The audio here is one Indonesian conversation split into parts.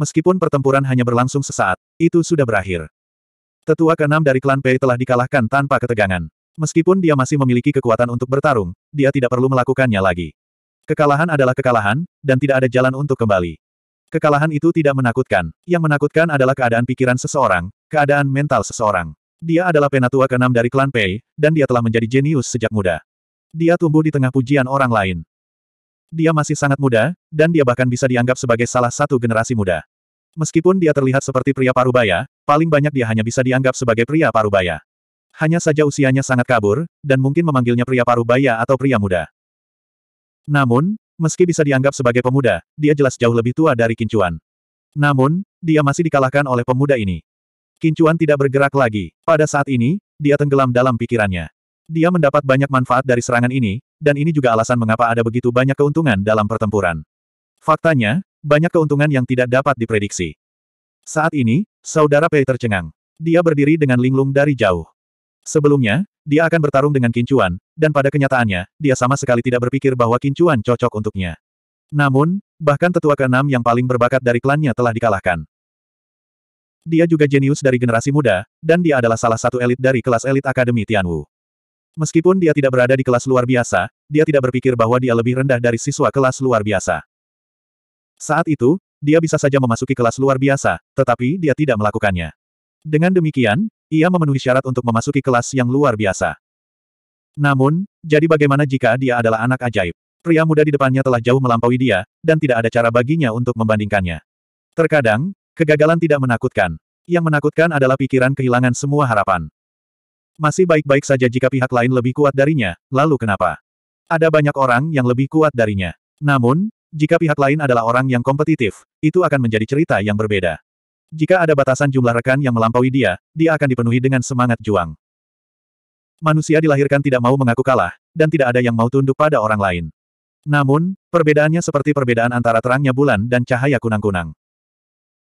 Meskipun pertempuran hanya berlangsung sesaat, itu sudah berakhir. Tetua keenam dari klan Pei telah dikalahkan tanpa ketegangan. Meskipun dia masih memiliki kekuatan untuk bertarung, dia tidak perlu melakukannya lagi. Kekalahan adalah kekalahan, dan tidak ada jalan untuk kembali. Kekalahan itu tidak menakutkan. Yang menakutkan adalah keadaan pikiran seseorang, keadaan mental seseorang. Dia adalah penatua keenam dari klan Pei, dan dia telah menjadi jenius sejak muda. Dia tumbuh di tengah pujian orang lain. Dia masih sangat muda, dan dia bahkan bisa dianggap sebagai salah satu generasi muda. Meskipun dia terlihat seperti pria parubaya, paling banyak dia hanya bisa dianggap sebagai pria parubaya. Hanya saja usianya sangat kabur, dan mungkin memanggilnya pria parubaya atau pria muda. Namun, meski bisa dianggap sebagai pemuda, dia jelas jauh lebih tua dari Kincuan. Namun, dia masih dikalahkan oleh pemuda ini. Kincuan tidak bergerak lagi. Pada saat ini, dia tenggelam dalam pikirannya. Dia mendapat banyak manfaat dari serangan ini, dan ini juga alasan mengapa ada begitu banyak keuntungan dalam pertempuran. Faktanya, banyak keuntungan yang tidak dapat diprediksi. Saat ini, saudara Pei tercengang. Dia berdiri dengan linglung dari jauh. Sebelumnya, dia akan bertarung dengan Kincuan, dan pada kenyataannya, dia sama sekali tidak berpikir bahwa Kincuan cocok untuknya. Namun, bahkan tetua keenam yang paling berbakat dari klannya telah dikalahkan. Dia juga jenius dari generasi muda, dan dia adalah salah satu elit dari kelas elit Akademi Tianwu. Meskipun dia tidak berada di kelas luar biasa, dia tidak berpikir bahwa dia lebih rendah dari siswa kelas luar biasa. Saat itu, dia bisa saja memasuki kelas luar biasa, tetapi dia tidak melakukannya. Dengan demikian, ia memenuhi syarat untuk memasuki kelas yang luar biasa. Namun, jadi bagaimana jika dia adalah anak ajaib? Pria muda di depannya telah jauh melampaui dia, dan tidak ada cara baginya untuk membandingkannya. Terkadang, kegagalan tidak menakutkan. Yang menakutkan adalah pikiran kehilangan semua harapan. Masih baik-baik saja jika pihak lain lebih kuat darinya, lalu kenapa? Ada banyak orang yang lebih kuat darinya. Namun, jika pihak lain adalah orang yang kompetitif, itu akan menjadi cerita yang berbeda. Jika ada batasan jumlah rekan yang melampaui dia, dia akan dipenuhi dengan semangat juang. Manusia dilahirkan tidak mau mengaku kalah, dan tidak ada yang mau tunduk pada orang lain. Namun, perbedaannya seperti perbedaan antara terangnya bulan dan cahaya kunang-kunang.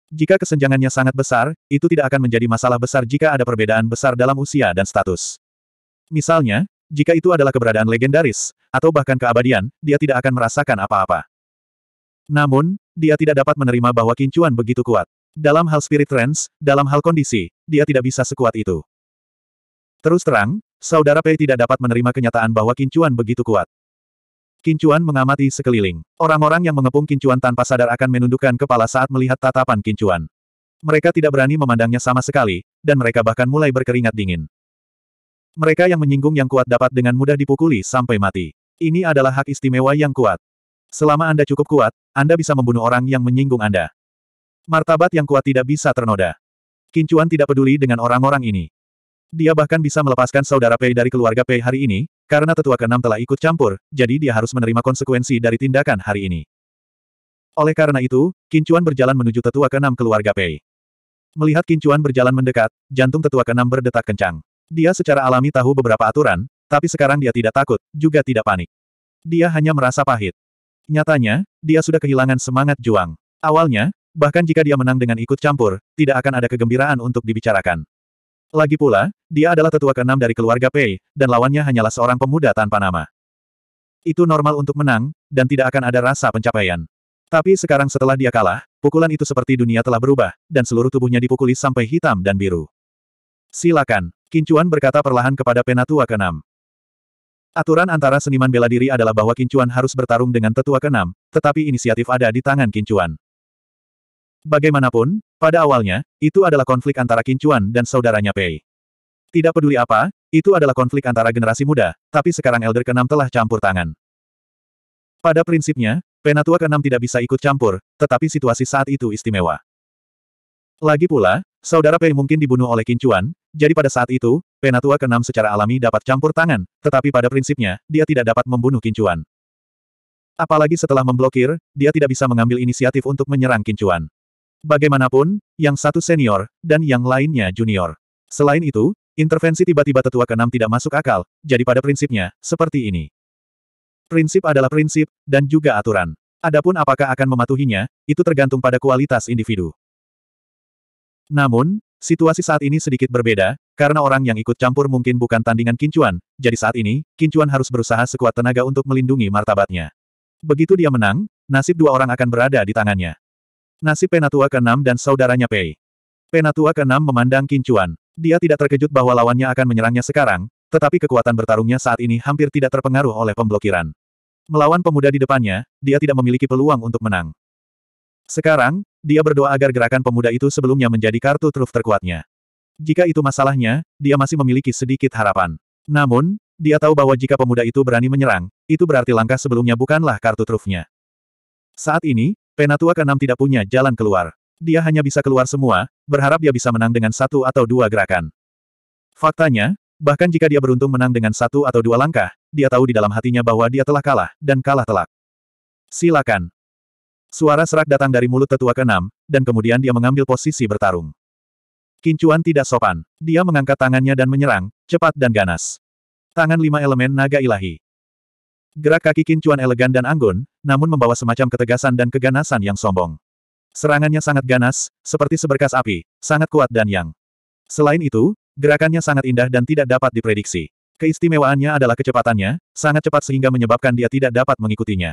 Jika kesenjangannya sangat besar, itu tidak akan menjadi masalah besar jika ada perbedaan besar dalam usia dan status. Misalnya, jika itu adalah keberadaan legendaris, atau bahkan keabadian, dia tidak akan merasakan apa-apa. Namun, dia tidak dapat menerima bahwa kincuan begitu kuat. Dalam hal spirit trends, dalam hal kondisi, dia tidak bisa sekuat itu. Terus terang, Saudara Pei tidak dapat menerima kenyataan bahwa kincuan begitu kuat. Kincuan mengamati sekeliling. Orang-orang yang mengepung Kincuan tanpa sadar akan menundukkan kepala saat melihat tatapan Kincuan. Mereka tidak berani memandangnya sama sekali, dan mereka bahkan mulai berkeringat dingin. Mereka yang menyinggung yang kuat dapat dengan mudah dipukuli sampai mati. Ini adalah hak istimewa yang kuat. Selama Anda cukup kuat, Anda bisa membunuh orang yang menyinggung Anda. Martabat yang kuat tidak bisa ternoda. Kincuan tidak peduli dengan orang-orang ini. Dia bahkan bisa melepaskan saudara Pei dari keluarga Pei hari ini, karena tetua keenam telah ikut campur, jadi dia harus menerima konsekuensi dari tindakan hari ini. Oleh karena itu, Kincuan berjalan menuju tetua keenam keluarga Pei. Melihat Kincuan berjalan mendekat, jantung tetua keenam berdetak kencang. Dia secara alami tahu beberapa aturan, tapi sekarang dia tidak takut, juga tidak panik. Dia hanya merasa pahit. Nyatanya, dia sudah kehilangan semangat juang. Awalnya, bahkan jika dia menang dengan ikut campur, tidak akan ada kegembiraan untuk dibicarakan. Lagi pula, dia adalah tetua keenam dari keluarga Pei, dan lawannya hanyalah seorang pemuda tanpa nama. Itu normal untuk menang, dan tidak akan ada rasa pencapaian. Tapi sekarang setelah dia kalah, pukulan itu seperti dunia telah berubah, dan seluruh tubuhnya dipukuli sampai hitam dan biru. Silakan, Kincuan berkata perlahan kepada penatua keenam. Aturan antara seniman bela diri adalah bahwa Kincuan harus bertarung dengan tetua keenam, tetapi inisiatif ada di tangan Kincuan. Bagaimanapun, pada awalnya, itu adalah konflik antara Kincuan dan saudaranya Pei. Tidak peduli apa, itu adalah konflik antara generasi muda, tapi sekarang Elder ke-6 telah campur tangan. Pada prinsipnya, Penatua ke-6 tidak bisa ikut campur, tetapi situasi saat itu istimewa. Lagi pula, saudara Pei mungkin dibunuh oleh Kincuan, jadi pada saat itu, Penatua ke-6 secara alami dapat campur tangan, tetapi pada prinsipnya, dia tidak dapat membunuh Kincuan. Apalagi setelah memblokir, dia tidak bisa mengambil inisiatif untuk menyerang Kincuan. Bagaimanapun, yang satu senior, dan yang lainnya junior. Selain itu, intervensi tiba-tiba tetua keenam tidak masuk akal, jadi pada prinsipnya, seperti ini. Prinsip adalah prinsip, dan juga aturan. Adapun apakah akan mematuhinya, itu tergantung pada kualitas individu. Namun, situasi saat ini sedikit berbeda, karena orang yang ikut campur mungkin bukan tandingan kincuan, jadi saat ini, kincuan harus berusaha sekuat tenaga untuk melindungi martabatnya. Begitu dia menang, nasib dua orang akan berada di tangannya. Nasi Penatua ke-6 dan saudaranya Pei. Penatua ke-6 memandang Kincuan. Dia tidak terkejut bahwa lawannya akan menyerangnya sekarang, tetapi kekuatan bertarungnya saat ini hampir tidak terpengaruh oleh pemblokiran. Melawan pemuda di depannya, dia tidak memiliki peluang untuk menang. Sekarang, dia berdoa agar gerakan pemuda itu sebelumnya menjadi kartu truf terkuatnya. Jika itu masalahnya, dia masih memiliki sedikit harapan. Namun, dia tahu bahwa jika pemuda itu berani menyerang, itu berarti langkah sebelumnya bukanlah kartu trufnya. Saat ini, Penatua keenam tidak punya jalan keluar. Dia hanya bisa keluar semua, berharap dia bisa menang dengan satu atau dua gerakan. Faktanya, bahkan jika dia beruntung menang dengan satu atau dua langkah, dia tahu di dalam hatinya bahwa dia telah kalah, dan kalah telak. Silakan. Suara serak datang dari mulut tetua keenam, dan kemudian dia mengambil posisi bertarung. Kincuan tidak sopan. Dia mengangkat tangannya dan menyerang, cepat dan ganas. Tangan lima elemen naga ilahi. Gerak kaki Kincuan elegan dan anggun, namun membawa semacam ketegasan dan keganasan yang sombong. Serangannya sangat ganas, seperti seberkas api, sangat kuat dan yang. Selain itu, gerakannya sangat indah dan tidak dapat diprediksi. Keistimewaannya adalah kecepatannya, sangat cepat sehingga menyebabkan dia tidak dapat mengikutinya.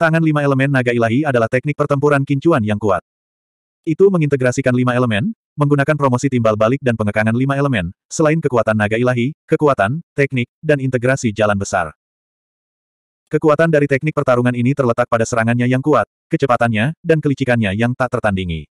Tangan lima elemen naga ilahi adalah teknik pertempuran Kincuan yang kuat. Itu mengintegrasikan lima elemen, menggunakan promosi timbal balik dan pengekangan lima elemen, selain kekuatan naga ilahi, kekuatan, teknik, dan integrasi jalan besar. Kekuatan dari teknik pertarungan ini terletak pada serangannya yang kuat, kecepatannya, dan kelicikannya yang tak tertandingi.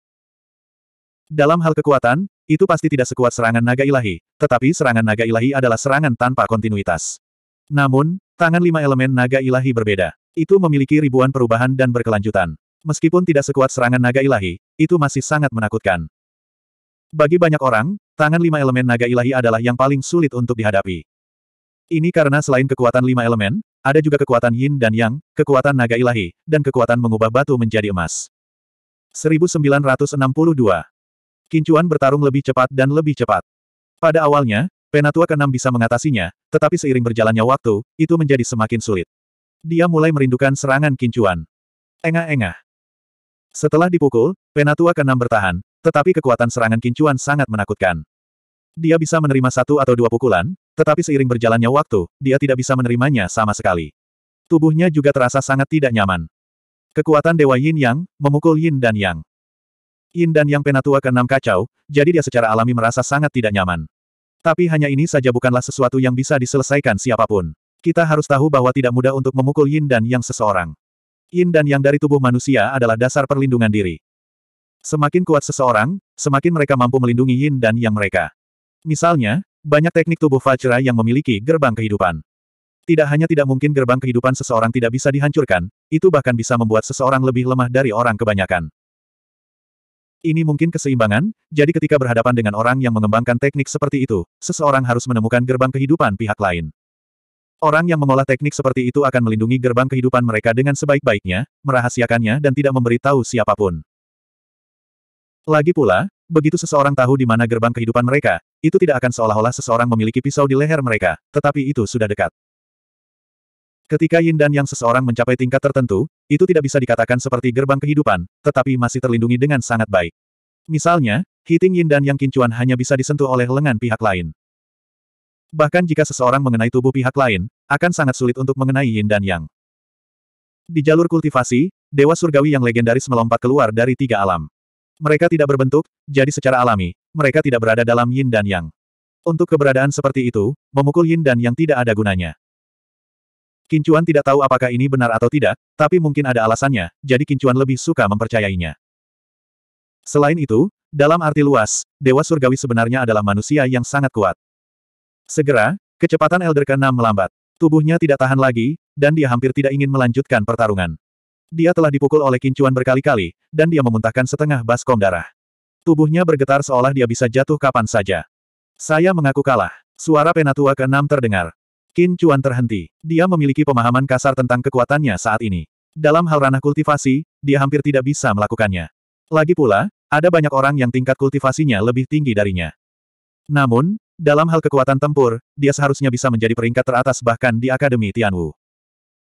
Dalam hal kekuatan, itu pasti tidak sekuat serangan naga ilahi, tetapi serangan naga ilahi adalah serangan tanpa kontinuitas. Namun, tangan lima elemen naga ilahi berbeda. Itu memiliki ribuan perubahan dan berkelanjutan. Meskipun tidak sekuat serangan naga ilahi, itu masih sangat menakutkan. Bagi banyak orang, tangan lima elemen naga ilahi adalah yang paling sulit untuk dihadapi. Ini karena selain kekuatan lima elemen, ada juga kekuatan yin dan yang, kekuatan naga ilahi, dan kekuatan mengubah batu menjadi emas. 1962. Kincuan bertarung lebih cepat dan lebih cepat. Pada awalnya, Penatua ke bisa mengatasinya, tetapi seiring berjalannya waktu, itu menjadi semakin sulit. Dia mulai merindukan serangan kincuan. Engah-engah. Setelah dipukul, Penatua ke bertahan, tetapi kekuatan serangan kincuan sangat menakutkan. Dia bisa menerima satu atau dua pukulan, tetapi seiring berjalannya waktu, dia tidak bisa menerimanya sama sekali. Tubuhnya juga terasa sangat tidak nyaman. Kekuatan Dewa Yin Yang, memukul Yin dan Yang. Yin dan Yang Penatua keenam kacau, jadi dia secara alami merasa sangat tidak nyaman. Tapi hanya ini saja bukanlah sesuatu yang bisa diselesaikan siapapun. Kita harus tahu bahwa tidak mudah untuk memukul Yin dan Yang seseorang. Yin dan Yang dari tubuh manusia adalah dasar perlindungan diri. Semakin kuat seseorang, semakin mereka mampu melindungi Yin dan Yang mereka. Misalnya, banyak teknik tubuh Vajra yang memiliki gerbang kehidupan. Tidak hanya tidak mungkin gerbang kehidupan seseorang tidak bisa dihancurkan, itu bahkan bisa membuat seseorang lebih lemah dari orang kebanyakan. Ini mungkin keseimbangan, jadi ketika berhadapan dengan orang yang mengembangkan teknik seperti itu, seseorang harus menemukan gerbang kehidupan pihak lain. Orang yang mengolah teknik seperti itu akan melindungi gerbang kehidupan mereka dengan sebaik-baiknya, merahasiakannya dan tidak memberitahu siapapun. Lagi pula, begitu seseorang tahu di mana gerbang kehidupan mereka, itu tidak akan seolah-olah seseorang memiliki pisau di leher mereka, tetapi itu sudah dekat. Ketika yin dan yang seseorang mencapai tingkat tertentu, itu tidak bisa dikatakan seperti gerbang kehidupan, tetapi masih terlindungi dengan sangat baik. Misalnya, hiting yin dan yang kincuan hanya bisa disentuh oleh lengan pihak lain. Bahkan jika seseorang mengenai tubuh pihak lain, akan sangat sulit untuk mengenai yin dan yang. Di jalur kultivasi, Dewa Surgawi yang legendaris melompat keluar dari tiga alam. Mereka tidak berbentuk, jadi secara alami, mereka tidak berada dalam yin dan yang. Untuk keberadaan seperti itu, memukul yin dan yang tidak ada gunanya. Kincuan tidak tahu apakah ini benar atau tidak, tapi mungkin ada alasannya, jadi Kincuan lebih suka mempercayainya. Selain itu, dalam arti luas, Dewa Surgawi sebenarnya adalah manusia yang sangat kuat. Segera, kecepatan Elder ke-6 melambat. Tubuhnya tidak tahan lagi, dan dia hampir tidak ingin melanjutkan pertarungan. Dia telah dipukul oleh kincuan berkali-kali, dan dia memuntahkan setengah baskom darah. Tubuhnya bergetar seolah dia bisa jatuh kapan saja. Saya mengaku kalah. Suara penatua ke-6 terdengar. Qin Chuan terhenti. Dia memiliki pemahaman kasar tentang kekuatannya saat ini. Dalam hal ranah kultivasi, dia hampir tidak bisa melakukannya. Lagi pula, ada banyak orang yang tingkat kultivasinya lebih tinggi darinya. Namun, dalam hal kekuatan tempur, dia seharusnya bisa menjadi peringkat teratas bahkan di Akademi Tianwu.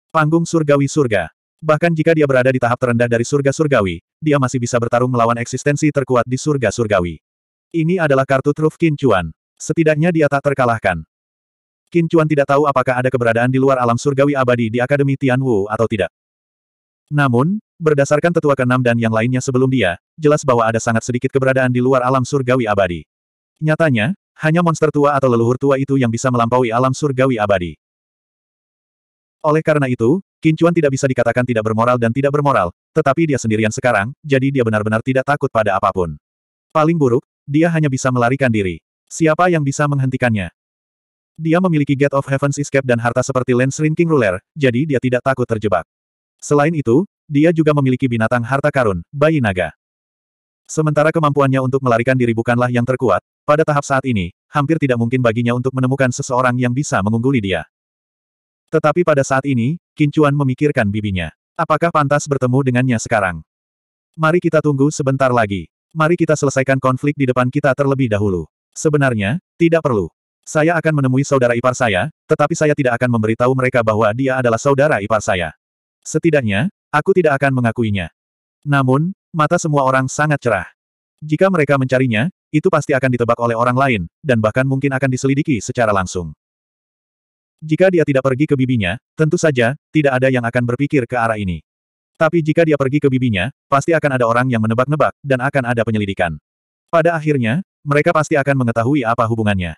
Panggung Surgawi Surga Bahkan jika dia berada di tahap terendah dari surga surgawi, dia masih bisa bertarung melawan eksistensi terkuat di surga surgawi. Ini adalah kartu truf Kincuan. Setidaknya dia tak terkalahkan. Kincuan tidak tahu apakah ada keberadaan di luar alam surgawi abadi di Akademi Tianwu atau tidak. Namun, berdasarkan tetua keenam dan yang lainnya sebelum dia, jelas bahwa ada sangat sedikit keberadaan di luar alam surgawi abadi. Nyatanya, hanya monster tua atau leluhur tua itu yang bisa melampaui alam surgawi abadi. Oleh karena itu, Kincuan tidak bisa dikatakan tidak bermoral dan tidak bermoral, tetapi dia sendirian sekarang, jadi dia benar-benar tidak takut pada apapun. Paling buruk, dia hanya bisa melarikan diri. Siapa yang bisa menghentikannya? Dia memiliki Get of Heaven's Escape dan harta seperti Lens King Ruler, jadi dia tidak takut terjebak. Selain itu, dia juga memiliki binatang harta karun, bayi naga. Sementara kemampuannya untuk melarikan diri bukanlah yang terkuat, pada tahap saat ini, hampir tidak mungkin baginya untuk menemukan seseorang yang bisa mengungguli dia. Tetapi pada saat ini, Kincuan memikirkan bibinya. Apakah pantas bertemu dengannya sekarang? Mari kita tunggu sebentar lagi. Mari kita selesaikan konflik di depan kita terlebih dahulu. Sebenarnya, tidak perlu. Saya akan menemui saudara ipar saya, tetapi saya tidak akan memberitahu mereka bahwa dia adalah saudara ipar saya. Setidaknya, aku tidak akan mengakuinya. Namun, mata semua orang sangat cerah. Jika mereka mencarinya, itu pasti akan ditebak oleh orang lain, dan bahkan mungkin akan diselidiki secara langsung. Jika dia tidak pergi ke bibinya, tentu saja, tidak ada yang akan berpikir ke arah ini. Tapi jika dia pergi ke bibinya, pasti akan ada orang yang menebak-nebak, dan akan ada penyelidikan. Pada akhirnya, mereka pasti akan mengetahui apa hubungannya.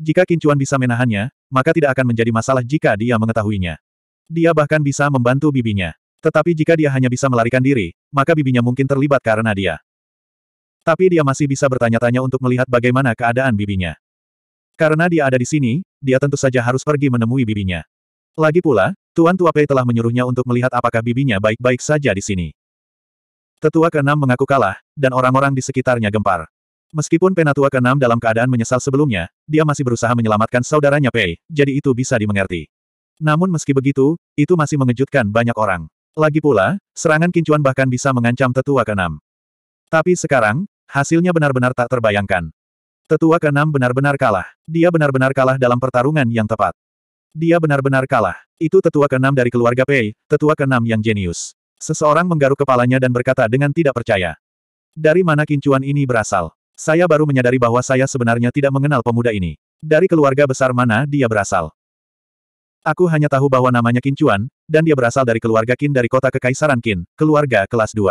Jika Kincuan bisa menahannya, maka tidak akan menjadi masalah jika dia mengetahuinya. Dia bahkan bisa membantu bibinya. Tetapi jika dia hanya bisa melarikan diri, maka bibinya mungkin terlibat karena dia. Tapi dia masih bisa bertanya-tanya untuk melihat bagaimana keadaan bibinya. Karena dia ada di sini, dia tentu saja harus pergi menemui bibinya. Lagi pula, Tuan Tua Pei telah menyuruhnya untuk melihat apakah bibinya baik-baik saja di sini. Tetua keenam mengaku kalah, dan orang-orang di sekitarnya gempar. Meskipun Penatua keenam dalam keadaan menyesal sebelumnya, dia masih berusaha menyelamatkan saudaranya Pei, jadi itu bisa dimengerti. Namun meski begitu, itu masih mengejutkan banyak orang. Lagi pula, serangan kincuan bahkan bisa mengancam tetua keenam. Tapi sekarang, hasilnya benar-benar tak terbayangkan. Tetua keenam benar-benar kalah. Dia benar-benar kalah dalam pertarungan yang tepat. Dia benar-benar kalah. Itu tetua keenam dari keluarga Pei, tetua keenam yang jenius. Seseorang menggaruk kepalanya dan berkata dengan tidak percaya. Dari mana kincuan ini berasal? Saya baru menyadari bahwa saya sebenarnya tidak mengenal pemuda ini. Dari keluarga besar mana dia berasal? Aku hanya tahu bahwa namanya Kincuan, dan dia berasal dari keluarga Kin dari kota Kekaisaran Kin, keluarga kelas 2.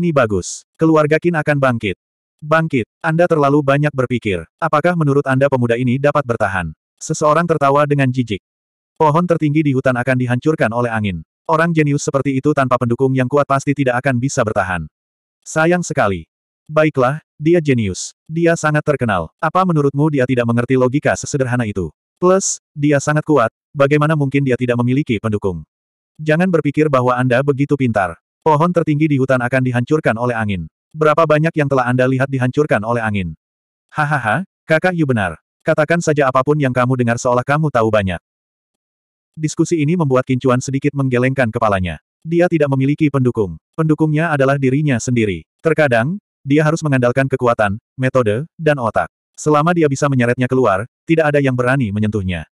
Ini bagus. Keluarga Kin akan bangkit. Bangkit, Anda terlalu banyak berpikir. Apakah menurut Anda pemuda ini dapat bertahan? Seseorang tertawa dengan jijik. Pohon tertinggi di hutan akan dihancurkan oleh angin. Orang jenius seperti itu tanpa pendukung yang kuat pasti tidak akan bisa bertahan. Sayang sekali. Baiklah, dia jenius. Dia sangat terkenal. Apa menurutmu dia tidak mengerti logika sesederhana itu? Plus, dia sangat kuat, bagaimana mungkin dia tidak memiliki pendukung? Jangan berpikir bahwa Anda begitu pintar. Pohon tertinggi di hutan akan dihancurkan oleh angin. Berapa banyak yang telah Anda lihat dihancurkan oleh angin? Hahaha, kakak Yu benar. Katakan saja apapun yang kamu dengar seolah kamu tahu banyak. Diskusi ini membuat Kincuan sedikit menggelengkan kepalanya. Dia tidak memiliki pendukung. Pendukungnya adalah dirinya sendiri. Terkadang, dia harus mengandalkan kekuatan, metode, dan otak. Selama dia bisa menyeretnya keluar, tidak ada yang berani menyentuhnya.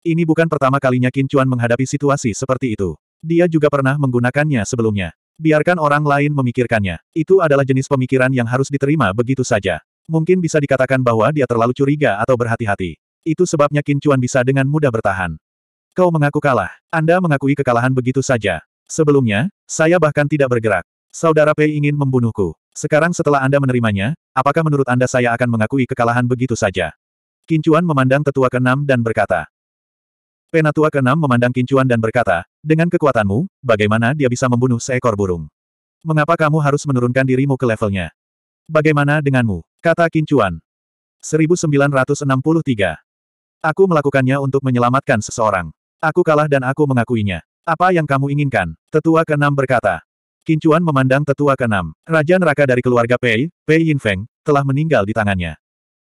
Ini bukan pertama kalinya Kincuan menghadapi situasi seperti itu. Dia juga pernah menggunakannya sebelumnya. Biarkan orang lain memikirkannya. Itu adalah jenis pemikiran yang harus diterima begitu saja. Mungkin bisa dikatakan bahwa dia terlalu curiga atau berhati-hati. Itu sebabnya kincuan bisa dengan mudah bertahan. Kau mengaku kalah. Anda mengakui kekalahan begitu saja. Sebelumnya, saya bahkan tidak bergerak. Saudara Pei ingin membunuhku. Sekarang setelah Anda menerimanya, apakah menurut Anda saya akan mengakui kekalahan begitu saja? kincuan memandang tetua keenam dan berkata. Penatua keenam memandang kincuan dan berkata, dengan kekuatanmu, bagaimana dia bisa membunuh seekor burung? Mengapa kamu harus menurunkan dirimu ke levelnya? Bagaimana denganmu? Kata Kincuan. 1963. Aku melakukannya untuk menyelamatkan seseorang. Aku kalah dan aku mengakuinya. Apa yang kamu inginkan? Tetua keenam berkata. Kincuan memandang tetua keenam. Raja neraka dari keluarga Pei, Pei Yinfeng, telah meninggal di tangannya.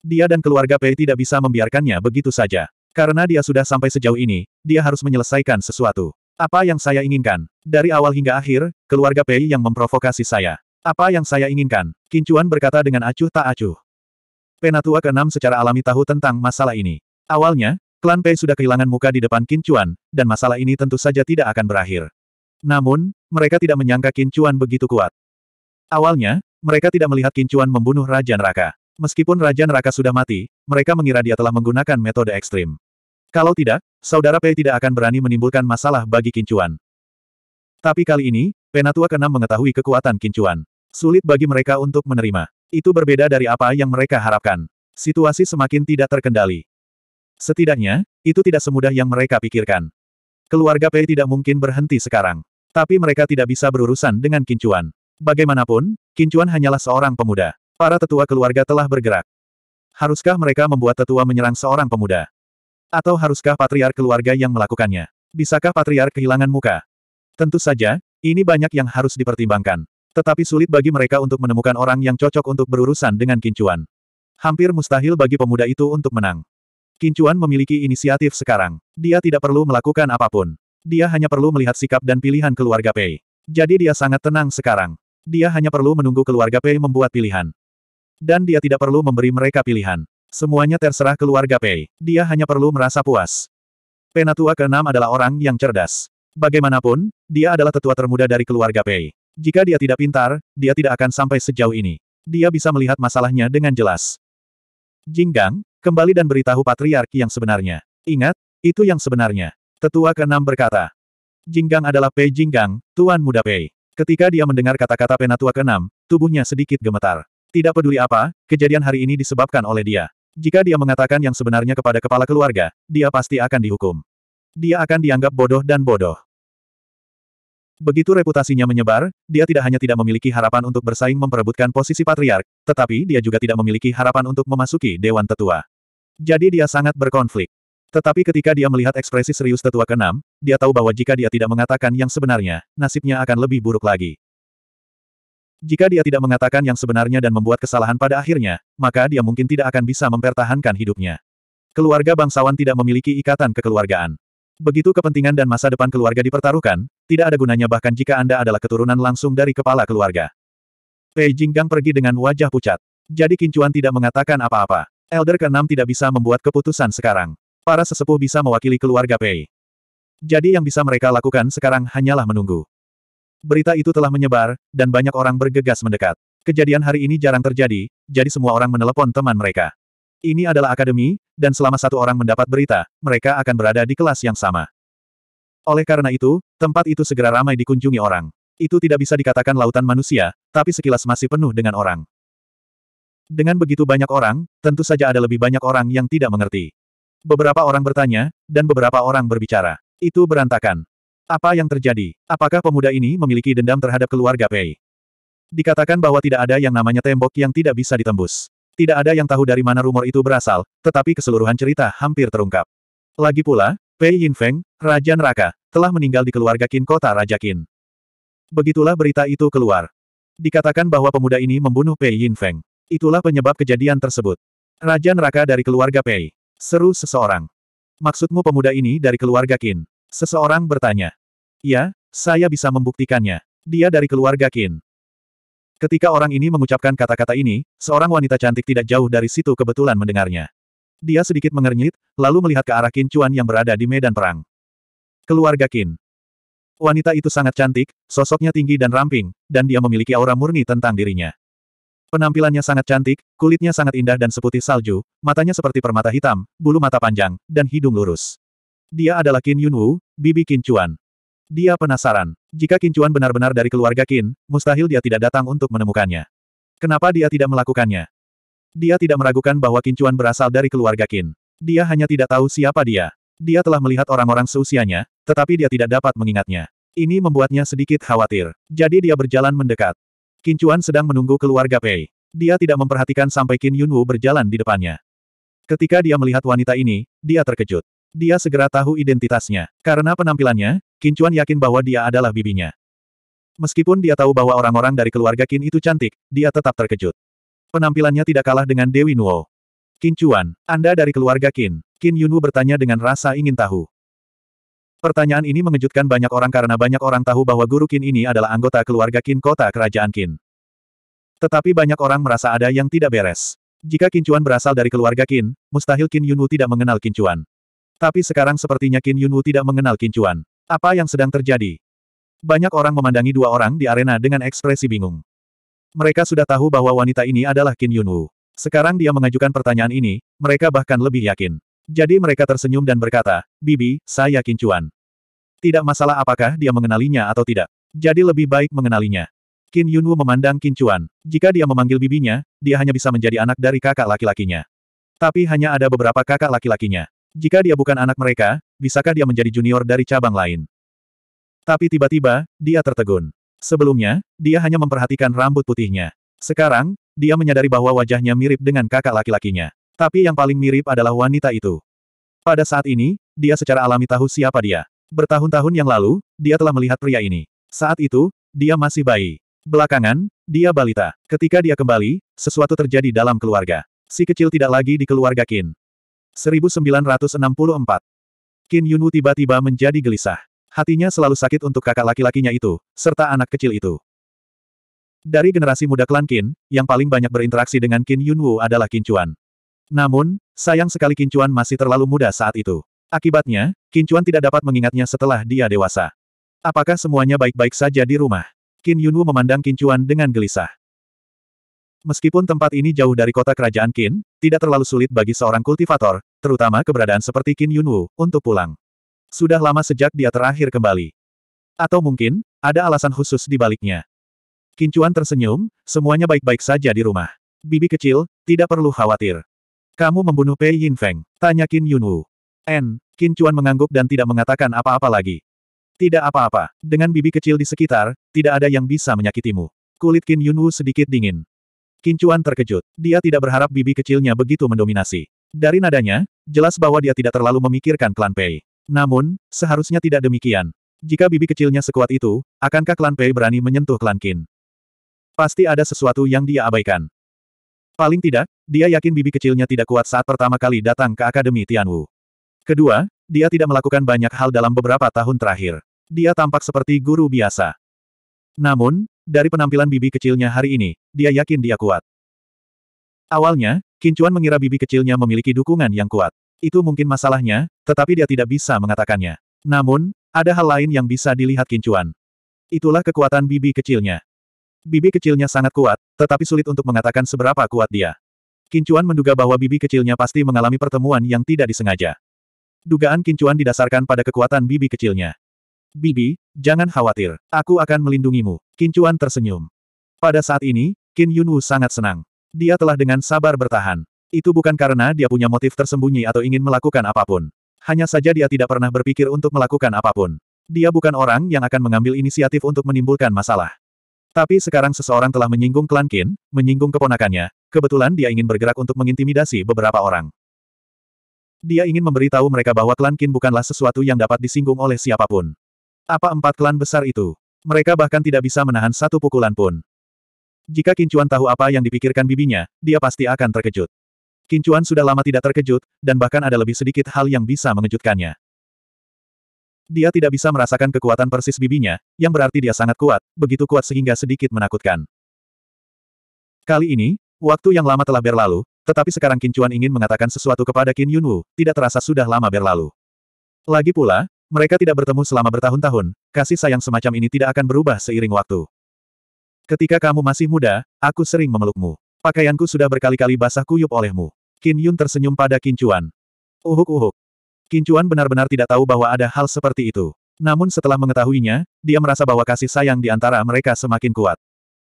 Dia dan keluarga Pei tidak bisa membiarkannya begitu saja. Karena dia sudah sampai sejauh ini, dia harus menyelesaikan sesuatu. Apa yang saya inginkan? Dari awal hingga akhir, keluarga Pei yang memprovokasi saya. Apa yang saya inginkan? Kincuan berkata dengan acuh tak acuh. Penatua keenam secara alami tahu tentang masalah ini. Awalnya, klan Pei sudah kehilangan muka di depan Kincuan, dan masalah ini tentu saja tidak akan berakhir. Namun, mereka tidak menyangka Kincuan begitu kuat. Awalnya, mereka tidak melihat Kincuan membunuh Raja Neraka. Meskipun Raja Neraka sudah mati, mereka mengira dia telah menggunakan metode ekstrim. Kalau tidak, saudara Pei tidak akan berani menimbulkan masalah bagi Kincuan. Tapi kali ini, Penatua keenam mengetahui kekuatan Kincuan. Sulit bagi mereka untuk menerima. Itu berbeda dari apa yang mereka harapkan. Situasi semakin tidak terkendali. Setidaknya, itu tidak semudah yang mereka pikirkan. Keluarga Pei tidak mungkin berhenti sekarang. Tapi mereka tidak bisa berurusan dengan Kincuan. Bagaimanapun, Kincuan hanyalah seorang pemuda. Para tetua keluarga telah bergerak. Haruskah mereka membuat tetua menyerang seorang pemuda? Atau haruskah patriark keluarga yang melakukannya? Bisakah patriark kehilangan muka? Tentu saja, ini banyak yang harus dipertimbangkan. Tetapi sulit bagi mereka untuk menemukan orang yang cocok untuk berurusan dengan Kincuan. Hampir mustahil bagi pemuda itu untuk menang. Kincuan memiliki inisiatif sekarang. Dia tidak perlu melakukan apapun. Dia hanya perlu melihat sikap dan pilihan keluarga Pei. Jadi dia sangat tenang sekarang. Dia hanya perlu menunggu keluarga Pei membuat pilihan. Dan dia tidak perlu memberi mereka pilihan. Semuanya terserah keluarga Pei. Dia hanya perlu merasa puas. Penatua keenam adalah orang yang cerdas. Bagaimanapun, dia adalah tetua termuda dari keluarga Pei. Jika dia tidak pintar, dia tidak akan sampai sejauh ini. Dia bisa melihat masalahnya dengan jelas. Jinggang, kembali dan beritahu patriark yang sebenarnya. Ingat, itu yang sebenarnya. Tetua keenam berkata. Jinggang adalah Pei Jinggang, Tuan Muda Pei. Ketika dia mendengar kata-kata penatua keenam, tubuhnya sedikit gemetar. Tidak peduli apa, kejadian hari ini disebabkan oleh dia. Jika dia mengatakan yang sebenarnya kepada kepala keluarga, dia pasti akan dihukum. Dia akan dianggap bodoh dan bodoh. Begitu reputasinya menyebar, dia tidak hanya tidak memiliki harapan untuk bersaing memperebutkan posisi patriark, tetapi dia juga tidak memiliki harapan untuk memasuki Dewan Tetua. Jadi dia sangat berkonflik. Tetapi ketika dia melihat ekspresi serius tetua keenam, dia tahu bahwa jika dia tidak mengatakan yang sebenarnya, nasibnya akan lebih buruk lagi. Jika dia tidak mengatakan yang sebenarnya dan membuat kesalahan pada akhirnya, maka dia mungkin tidak akan bisa mempertahankan hidupnya. Keluarga bangsawan tidak memiliki ikatan kekeluargaan. Begitu kepentingan dan masa depan keluarga dipertaruhkan, tidak ada gunanya bahkan jika Anda adalah keturunan langsung dari kepala keluarga. Pei Jinggang pergi dengan wajah pucat. Jadi Kincuan tidak mengatakan apa-apa. Elder ke-6 tidak bisa membuat keputusan sekarang. Para sesepuh bisa mewakili keluarga Pei. Jadi yang bisa mereka lakukan sekarang hanyalah menunggu. Berita itu telah menyebar, dan banyak orang bergegas mendekat. Kejadian hari ini jarang terjadi, jadi semua orang menelepon teman mereka. Ini adalah akademi, dan selama satu orang mendapat berita, mereka akan berada di kelas yang sama. Oleh karena itu, tempat itu segera ramai dikunjungi orang. Itu tidak bisa dikatakan lautan manusia, tapi sekilas masih penuh dengan orang. Dengan begitu banyak orang, tentu saja ada lebih banyak orang yang tidak mengerti. Beberapa orang bertanya, dan beberapa orang berbicara. Itu berantakan. Apa yang terjadi? Apakah pemuda ini memiliki dendam terhadap keluarga Pei? Dikatakan bahwa tidak ada yang namanya tembok yang tidak bisa ditembus. Tidak ada yang tahu dari mana rumor itu berasal, tetapi keseluruhan cerita hampir terungkap. Lagi pula, Pei Yinfeng, Raja Neraka, telah meninggal di keluarga Qin kota Raja Qin. Begitulah berita itu keluar. Dikatakan bahwa pemuda ini membunuh Pei Yinfeng. Itulah penyebab kejadian tersebut. Raja Neraka dari keluarga Pei. Seru seseorang. Maksudmu pemuda ini dari keluarga Qin? Seseorang bertanya. Ya, saya bisa membuktikannya. Dia dari keluarga Qin. Ketika orang ini mengucapkan kata-kata ini, seorang wanita cantik tidak jauh dari situ kebetulan mendengarnya. Dia sedikit mengernyit, lalu melihat ke arah Qin Chuan yang berada di medan perang. Keluarga Qin. Wanita itu sangat cantik, sosoknya tinggi dan ramping, dan dia memiliki aura murni tentang dirinya. Penampilannya sangat cantik, kulitnya sangat indah dan seputih salju, matanya seperti permata hitam, bulu mata panjang, dan hidung lurus. Dia adalah Qin Yunwu, bibi Qin Chuan. Dia penasaran. Jika Qin Chuan benar-benar dari keluarga Qin, mustahil dia tidak datang untuk menemukannya. Kenapa dia tidak melakukannya? Dia tidak meragukan bahwa Qin Chuan berasal dari keluarga Qin. Dia hanya tidak tahu siapa dia. Dia telah melihat orang-orang seusianya, tetapi dia tidak dapat mengingatnya. Ini membuatnya sedikit khawatir. Jadi dia berjalan mendekat. Qin Chuan sedang menunggu keluarga Pei. Dia tidak memperhatikan sampai Qin Yunwu berjalan di depannya. Ketika dia melihat wanita ini, dia terkejut. Dia segera tahu identitasnya. Karena penampilannya, Kincuan yakin bahwa dia adalah bibinya. Meskipun dia tahu bahwa orang-orang dari keluarga Qin itu cantik, dia tetap terkejut. Penampilannya tidak kalah dengan Dewi Nuo. Kincuan, Anda dari keluarga Qin? Qin Yunwu bertanya dengan rasa ingin tahu. Pertanyaan ini mengejutkan banyak orang karena banyak orang tahu bahwa guru Qin ini adalah anggota keluarga Qin kota kerajaan Qin. Tetapi banyak orang merasa ada yang tidak beres. Jika Qin Chuan berasal dari keluarga Qin, mustahil Qin Yunwu tidak mengenal Qin Chuan. Tapi sekarang sepertinya Qin Yunwu tidak mengenal Qin Chuan. Apa yang sedang terjadi? Banyak orang memandangi dua orang di arena dengan ekspresi bingung. Mereka sudah tahu bahwa wanita ini adalah Qin Yunwu. Sekarang dia mengajukan pertanyaan ini, mereka bahkan lebih yakin. Jadi mereka tersenyum dan berkata, Bibi, saya Qin Chuan. Tidak masalah apakah dia mengenalinya atau tidak. Jadi lebih baik mengenalinya. Qin Yunwu memandang Qin Chuan. Jika dia memanggil bibinya, dia hanya bisa menjadi anak dari kakak laki-lakinya. Tapi hanya ada beberapa kakak laki-lakinya. Jika dia bukan anak mereka, bisakah dia menjadi junior dari cabang lain? Tapi tiba-tiba, dia tertegun. Sebelumnya, dia hanya memperhatikan rambut putihnya. Sekarang, dia menyadari bahwa wajahnya mirip dengan kakak laki-lakinya. Tapi yang paling mirip adalah wanita itu. Pada saat ini, dia secara alami tahu siapa dia. Bertahun-tahun yang lalu, dia telah melihat pria ini. Saat itu, dia masih bayi. Belakangan, dia balita. Ketika dia kembali, sesuatu terjadi dalam keluarga. Si kecil tidak lagi di keluarga Kin. 1964. Qin Yunwu tiba-tiba menjadi gelisah. Hatinya selalu sakit untuk kakak laki-lakinya itu, serta anak kecil itu. Dari generasi muda klan Qin, yang paling banyak berinteraksi dengan Qin Yunwu adalah Qin Chuan. Namun, sayang sekali Qin Chuan masih terlalu muda saat itu. Akibatnya, Qin Chuan tidak dapat mengingatnya setelah dia dewasa. Apakah semuanya baik-baik saja di rumah? Qin Yunwu memandang Qin Chuan dengan gelisah. Meskipun tempat ini jauh dari kota kerajaan Qin, tidak terlalu sulit bagi seorang kultivator, terutama keberadaan seperti Qin Yunwu, untuk pulang. Sudah lama sejak dia terakhir kembali. Atau mungkin, ada alasan khusus di baliknya. Chuan tersenyum, semuanya baik-baik saja di rumah. Bibi kecil, tidak perlu khawatir. Kamu membunuh Pei Yin Feng, tanya Qin Yunwu. N, Chuan mengangguk dan tidak mengatakan apa-apa lagi. Tidak apa-apa, dengan bibi kecil di sekitar, tidak ada yang bisa menyakitimu. Kulit Qin Yunwu sedikit dingin. Kincuan terkejut. Dia tidak berharap bibi kecilnya begitu mendominasi. Dari nadanya, jelas bahwa dia tidak terlalu memikirkan klan Pei. Namun, seharusnya tidak demikian. Jika bibi kecilnya sekuat itu, akankah klan Pei berani menyentuh klan Kin? Pasti ada sesuatu yang dia abaikan. Paling tidak, dia yakin bibi kecilnya tidak kuat saat pertama kali datang ke Akademi Tianwu. Kedua, dia tidak melakukan banyak hal dalam beberapa tahun terakhir. Dia tampak seperti guru biasa. Namun, dari penampilan bibi kecilnya hari ini, dia yakin dia kuat. Awalnya, Kincuan mengira bibi kecilnya memiliki dukungan yang kuat. Itu mungkin masalahnya, tetapi dia tidak bisa mengatakannya. Namun, ada hal lain yang bisa dilihat Kincuan. Itulah kekuatan bibi kecilnya. Bibi kecilnya sangat kuat, tetapi sulit untuk mengatakan seberapa kuat dia. Kincuan menduga bahwa bibi kecilnya pasti mengalami pertemuan yang tidak disengaja. Dugaan Kincuan didasarkan pada kekuatan bibi kecilnya. Bibi, jangan khawatir, aku akan melindungimu. Kincuan tersenyum. Pada saat ini, Qin Yunwu sangat senang. Dia telah dengan sabar bertahan. Itu bukan karena dia punya motif tersembunyi atau ingin melakukan apapun. Hanya saja dia tidak pernah berpikir untuk melakukan apapun. Dia bukan orang yang akan mengambil inisiatif untuk menimbulkan masalah. Tapi sekarang seseorang telah menyinggung klan Qin, menyinggung keponakannya, kebetulan dia ingin bergerak untuk mengintimidasi beberapa orang. Dia ingin memberitahu mereka bahwa klan Qin bukanlah sesuatu yang dapat disinggung oleh siapapun. Apa empat klan besar itu? Mereka bahkan tidak bisa menahan satu pukulan pun. Jika Kincuan tahu apa yang dipikirkan bibinya, dia pasti akan terkejut. Kincuan sudah lama tidak terkejut, dan bahkan ada lebih sedikit hal yang bisa mengejutkannya. Dia tidak bisa merasakan kekuatan persis bibinya, yang berarti dia sangat kuat, begitu kuat sehingga sedikit menakutkan. Kali ini, waktu yang lama telah berlalu, tetapi sekarang Kincuan ingin mengatakan sesuatu kepada Qin Yunwu, tidak terasa sudah lama berlalu. Lagi pula, mereka tidak bertemu selama bertahun-tahun, kasih sayang semacam ini tidak akan berubah seiring waktu. Ketika kamu masih muda, aku sering memelukmu. Pakaianku sudah berkali-kali basah kuyup olehmu. Qin Yun tersenyum pada Chuan. Uhuk-uhuk. Chuan benar-benar tidak tahu bahwa ada hal seperti itu. Namun setelah mengetahuinya, dia merasa bahwa kasih sayang di antara mereka semakin kuat.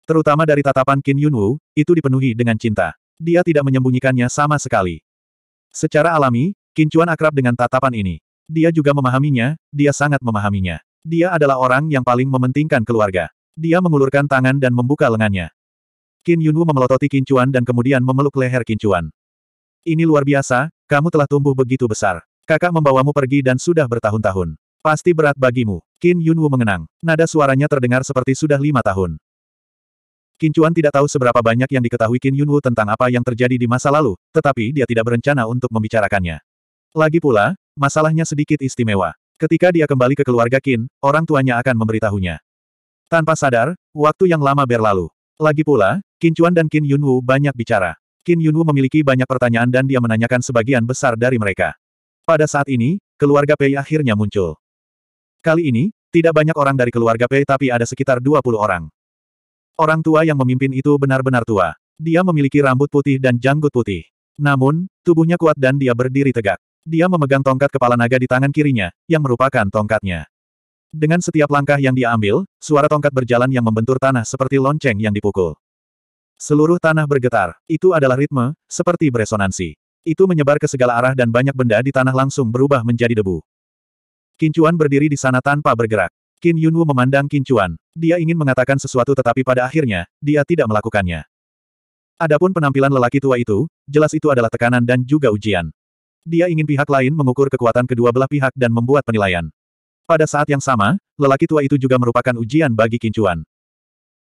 Terutama dari tatapan Qin Yun Wu, itu dipenuhi dengan cinta. Dia tidak menyembunyikannya sama sekali. Secara alami, Chuan akrab dengan tatapan ini. Dia juga memahaminya, dia sangat memahaminya. Dia adalah orang yang paling mementingkan keluarga. Dia mengulurkan tangan dan membuka lengannya. Qin Yunwu memelototi Kincuan dan kemudian memeluk leher Kincuan. Ini luar biasa, kamu telah tumbuh begitu besar. Kakak membawamu pergi dan sudah bertahun-tahun. Pasti berat bagimu. Qin Yunwu mengenang. Nada suaranya terdengar seperti sudah lima tahun. Kincuan tidak tahu seberapa banyak yang diketahui Qin Yunwu tentang apa yang terjadi di masa lalu, tetapi dia tidak berencana untuk membicarakannya. Lagi pula, masalahnya sedikit istimewa. Ketika dia kembali ke keluarga Qin, orang tuanya akan memberitahunya. Tanpa sadar, waktu yang lama berlalu. Lagi pula, Qin Chuan dan Qin Yunwu banyak bicara. Qin Yunwu memiliki banyak pertanyaan dan dia menanyakan sebagian besar dari mereka. Pada saat ini, keluarga Pei akhirnya muncul. Kali ini, tidak banyak orang dari keluarga Pei tapi ada sekitar 20 orang. Orang tua yang memimpin itu benar-benar tua. Dia memiliki rambut putih dan janggut putih. Namun, tubuhnya kuat dan dia berdiri tegak. Dia memegang tongkat kepala naga di tangan kirinya, yang merupakan tongkatnya. Dengan setiap langkah yang dia ambil, suara tongkat berjalan yang membentur tanah seperti lonceng yang dipukul. Seluruh tanah bergetar, itu adalah ritme, seperti beresonansi. Itu menyebar ke segala arah dan banyak benda di tanah langsung berubah menjadi debu. Kincuan berdiri di sana tanpa bergerak. Qin Yunwu memandang Kincuan. Dia ingin mengatakan sesuatu tetapi pada akhirnya, dia tidak melakukannya. Adapun penampilan lelaki tua itu, jelas itu adalah tekanan dan juga ujian. Dia ingin pihak lain mengukur kekuatan kedua belah pihak dan membuat penilaian. Pada saat yang sama, lelaki tua itu juga merupakan ujian bagi Kincuan.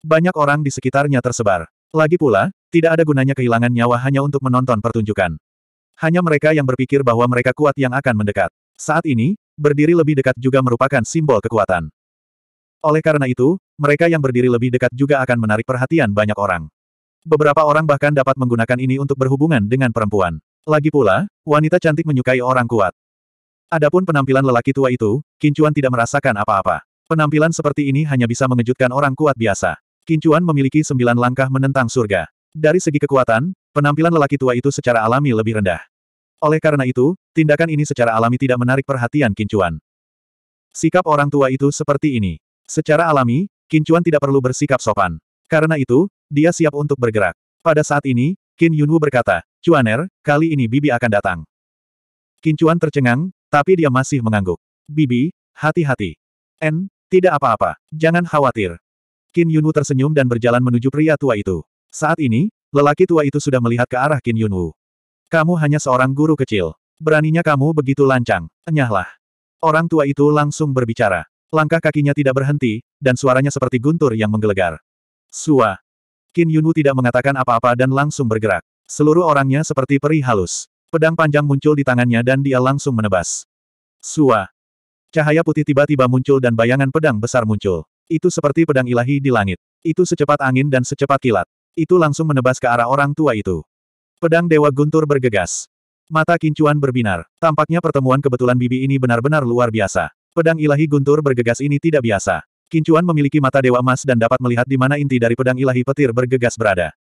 Banyak orang di sekitarnya tersebar. Lagi pula, tidak ada gunanya kehilangan nyawa hanya untuk menonton pertunjukan. Hanya mereka yang berpikir bahwa mereka kuat yang akan mendekat. Saat ini, berdiri lebih dekat juga merupakan simbol kekuatan. Oleh karena itu, mereka yang berdiri lebih dekat juga akan menarik perhatian banyak orang. Beberapa orang bahkan dapat menggunakan ini untuk berhubungan dengan perempuan. Lagi pula, wanita cantik menyukai orang kuat. Adapun penampilan lelaki tua itu, Kincuan tidak merasakan apa-apa. Penampilan seperti ini hanya bisa mengejutkan orang kuat biasa. Kincuan memiliki sembilan langkah menentang surga. Dari segi kekuatan, penampilan lelaki tua itu secara alami lebih rendah. Oleh karena itu, tindakan ini secara alami tidak menarik perhatian Kincuan. Sikap orang tua itu seperti ini. Secara alami, Kincuan tidak perlu bersikap sopan. Karena itu, dia siap untuk bergerak. Pada saat ini, Kin Yunwu berkata, Cuaner, kali ini Bibi akan datang. Kincuan tercengang, tapi dia masih mengangguk. Bibi, hati-hati. N, tidak apa-apa, jangan khawatir. Kin Yunwu tersenyum dan berjalan menuju pria tua itu. Saat ini, lelaki tua itu sudah melihat ke arah Kin Yunwu. Kamu hanya seorang guru kecil. Beraninya kamu begitu lancang, enyahlah. Orang tua itu langsung berbicara. Langkah kakinya tidak berhenti, dan suaranya seperti guntur yang menggelegar. Sua. Kin Yunwu tidak mengatakan apa-apa dan langsung bergerak. Seluruh orangnya seperti peri halus. Pedang panjang muncul di tangannya dan dia langsung menebas. Sua. Cahaya putih tiba-tiba muncul dan bayangan pedang besar muncul. Itu seperti pedang ilahi di langit. Itu secepat angin dan secepat kilat. Itu langsung menebas ke arah orang tua itu. Pedang Dewa Guntur bergegas. Mata kincuan berbinar. Tampaknya pertemuan kebetulan bibi ini benar-benar luar biasa. Pedang ilahi Guntur bergegas ini tidak biasa. Kincuan memiliki mata dewa emas dan dapat melihat di mana inti dari pedang ilahi petir bergegas berada.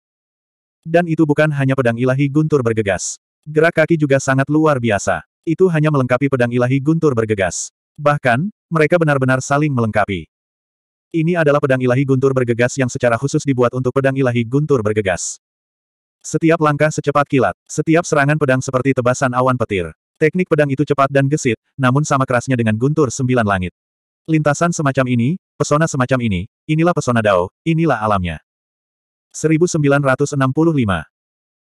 Dan itu bukan hanya pedang ilahi guntur bergegas. Gerak kaki juga sangat luar biasa. Itu hanya melengkapi pedang ilahi guntur bergegas. Bahkan, mereka benar-benar saling melengkapi. Ini adalah pedang ilahi guntur bergegas yang secara khusus dibuat untuk pedang ilahi guntur bergegas. Setiap langkah secepat kilat, setiap serangan pedang seperti tebasan awan petir. Teknik pedang itu cepat dan gesit, namun sama kerasnya dengan guntur sembilan langit. Lintasan semacam ini, pesona semacam ini, inilah pesona Dao, inilah alamnya. 1965.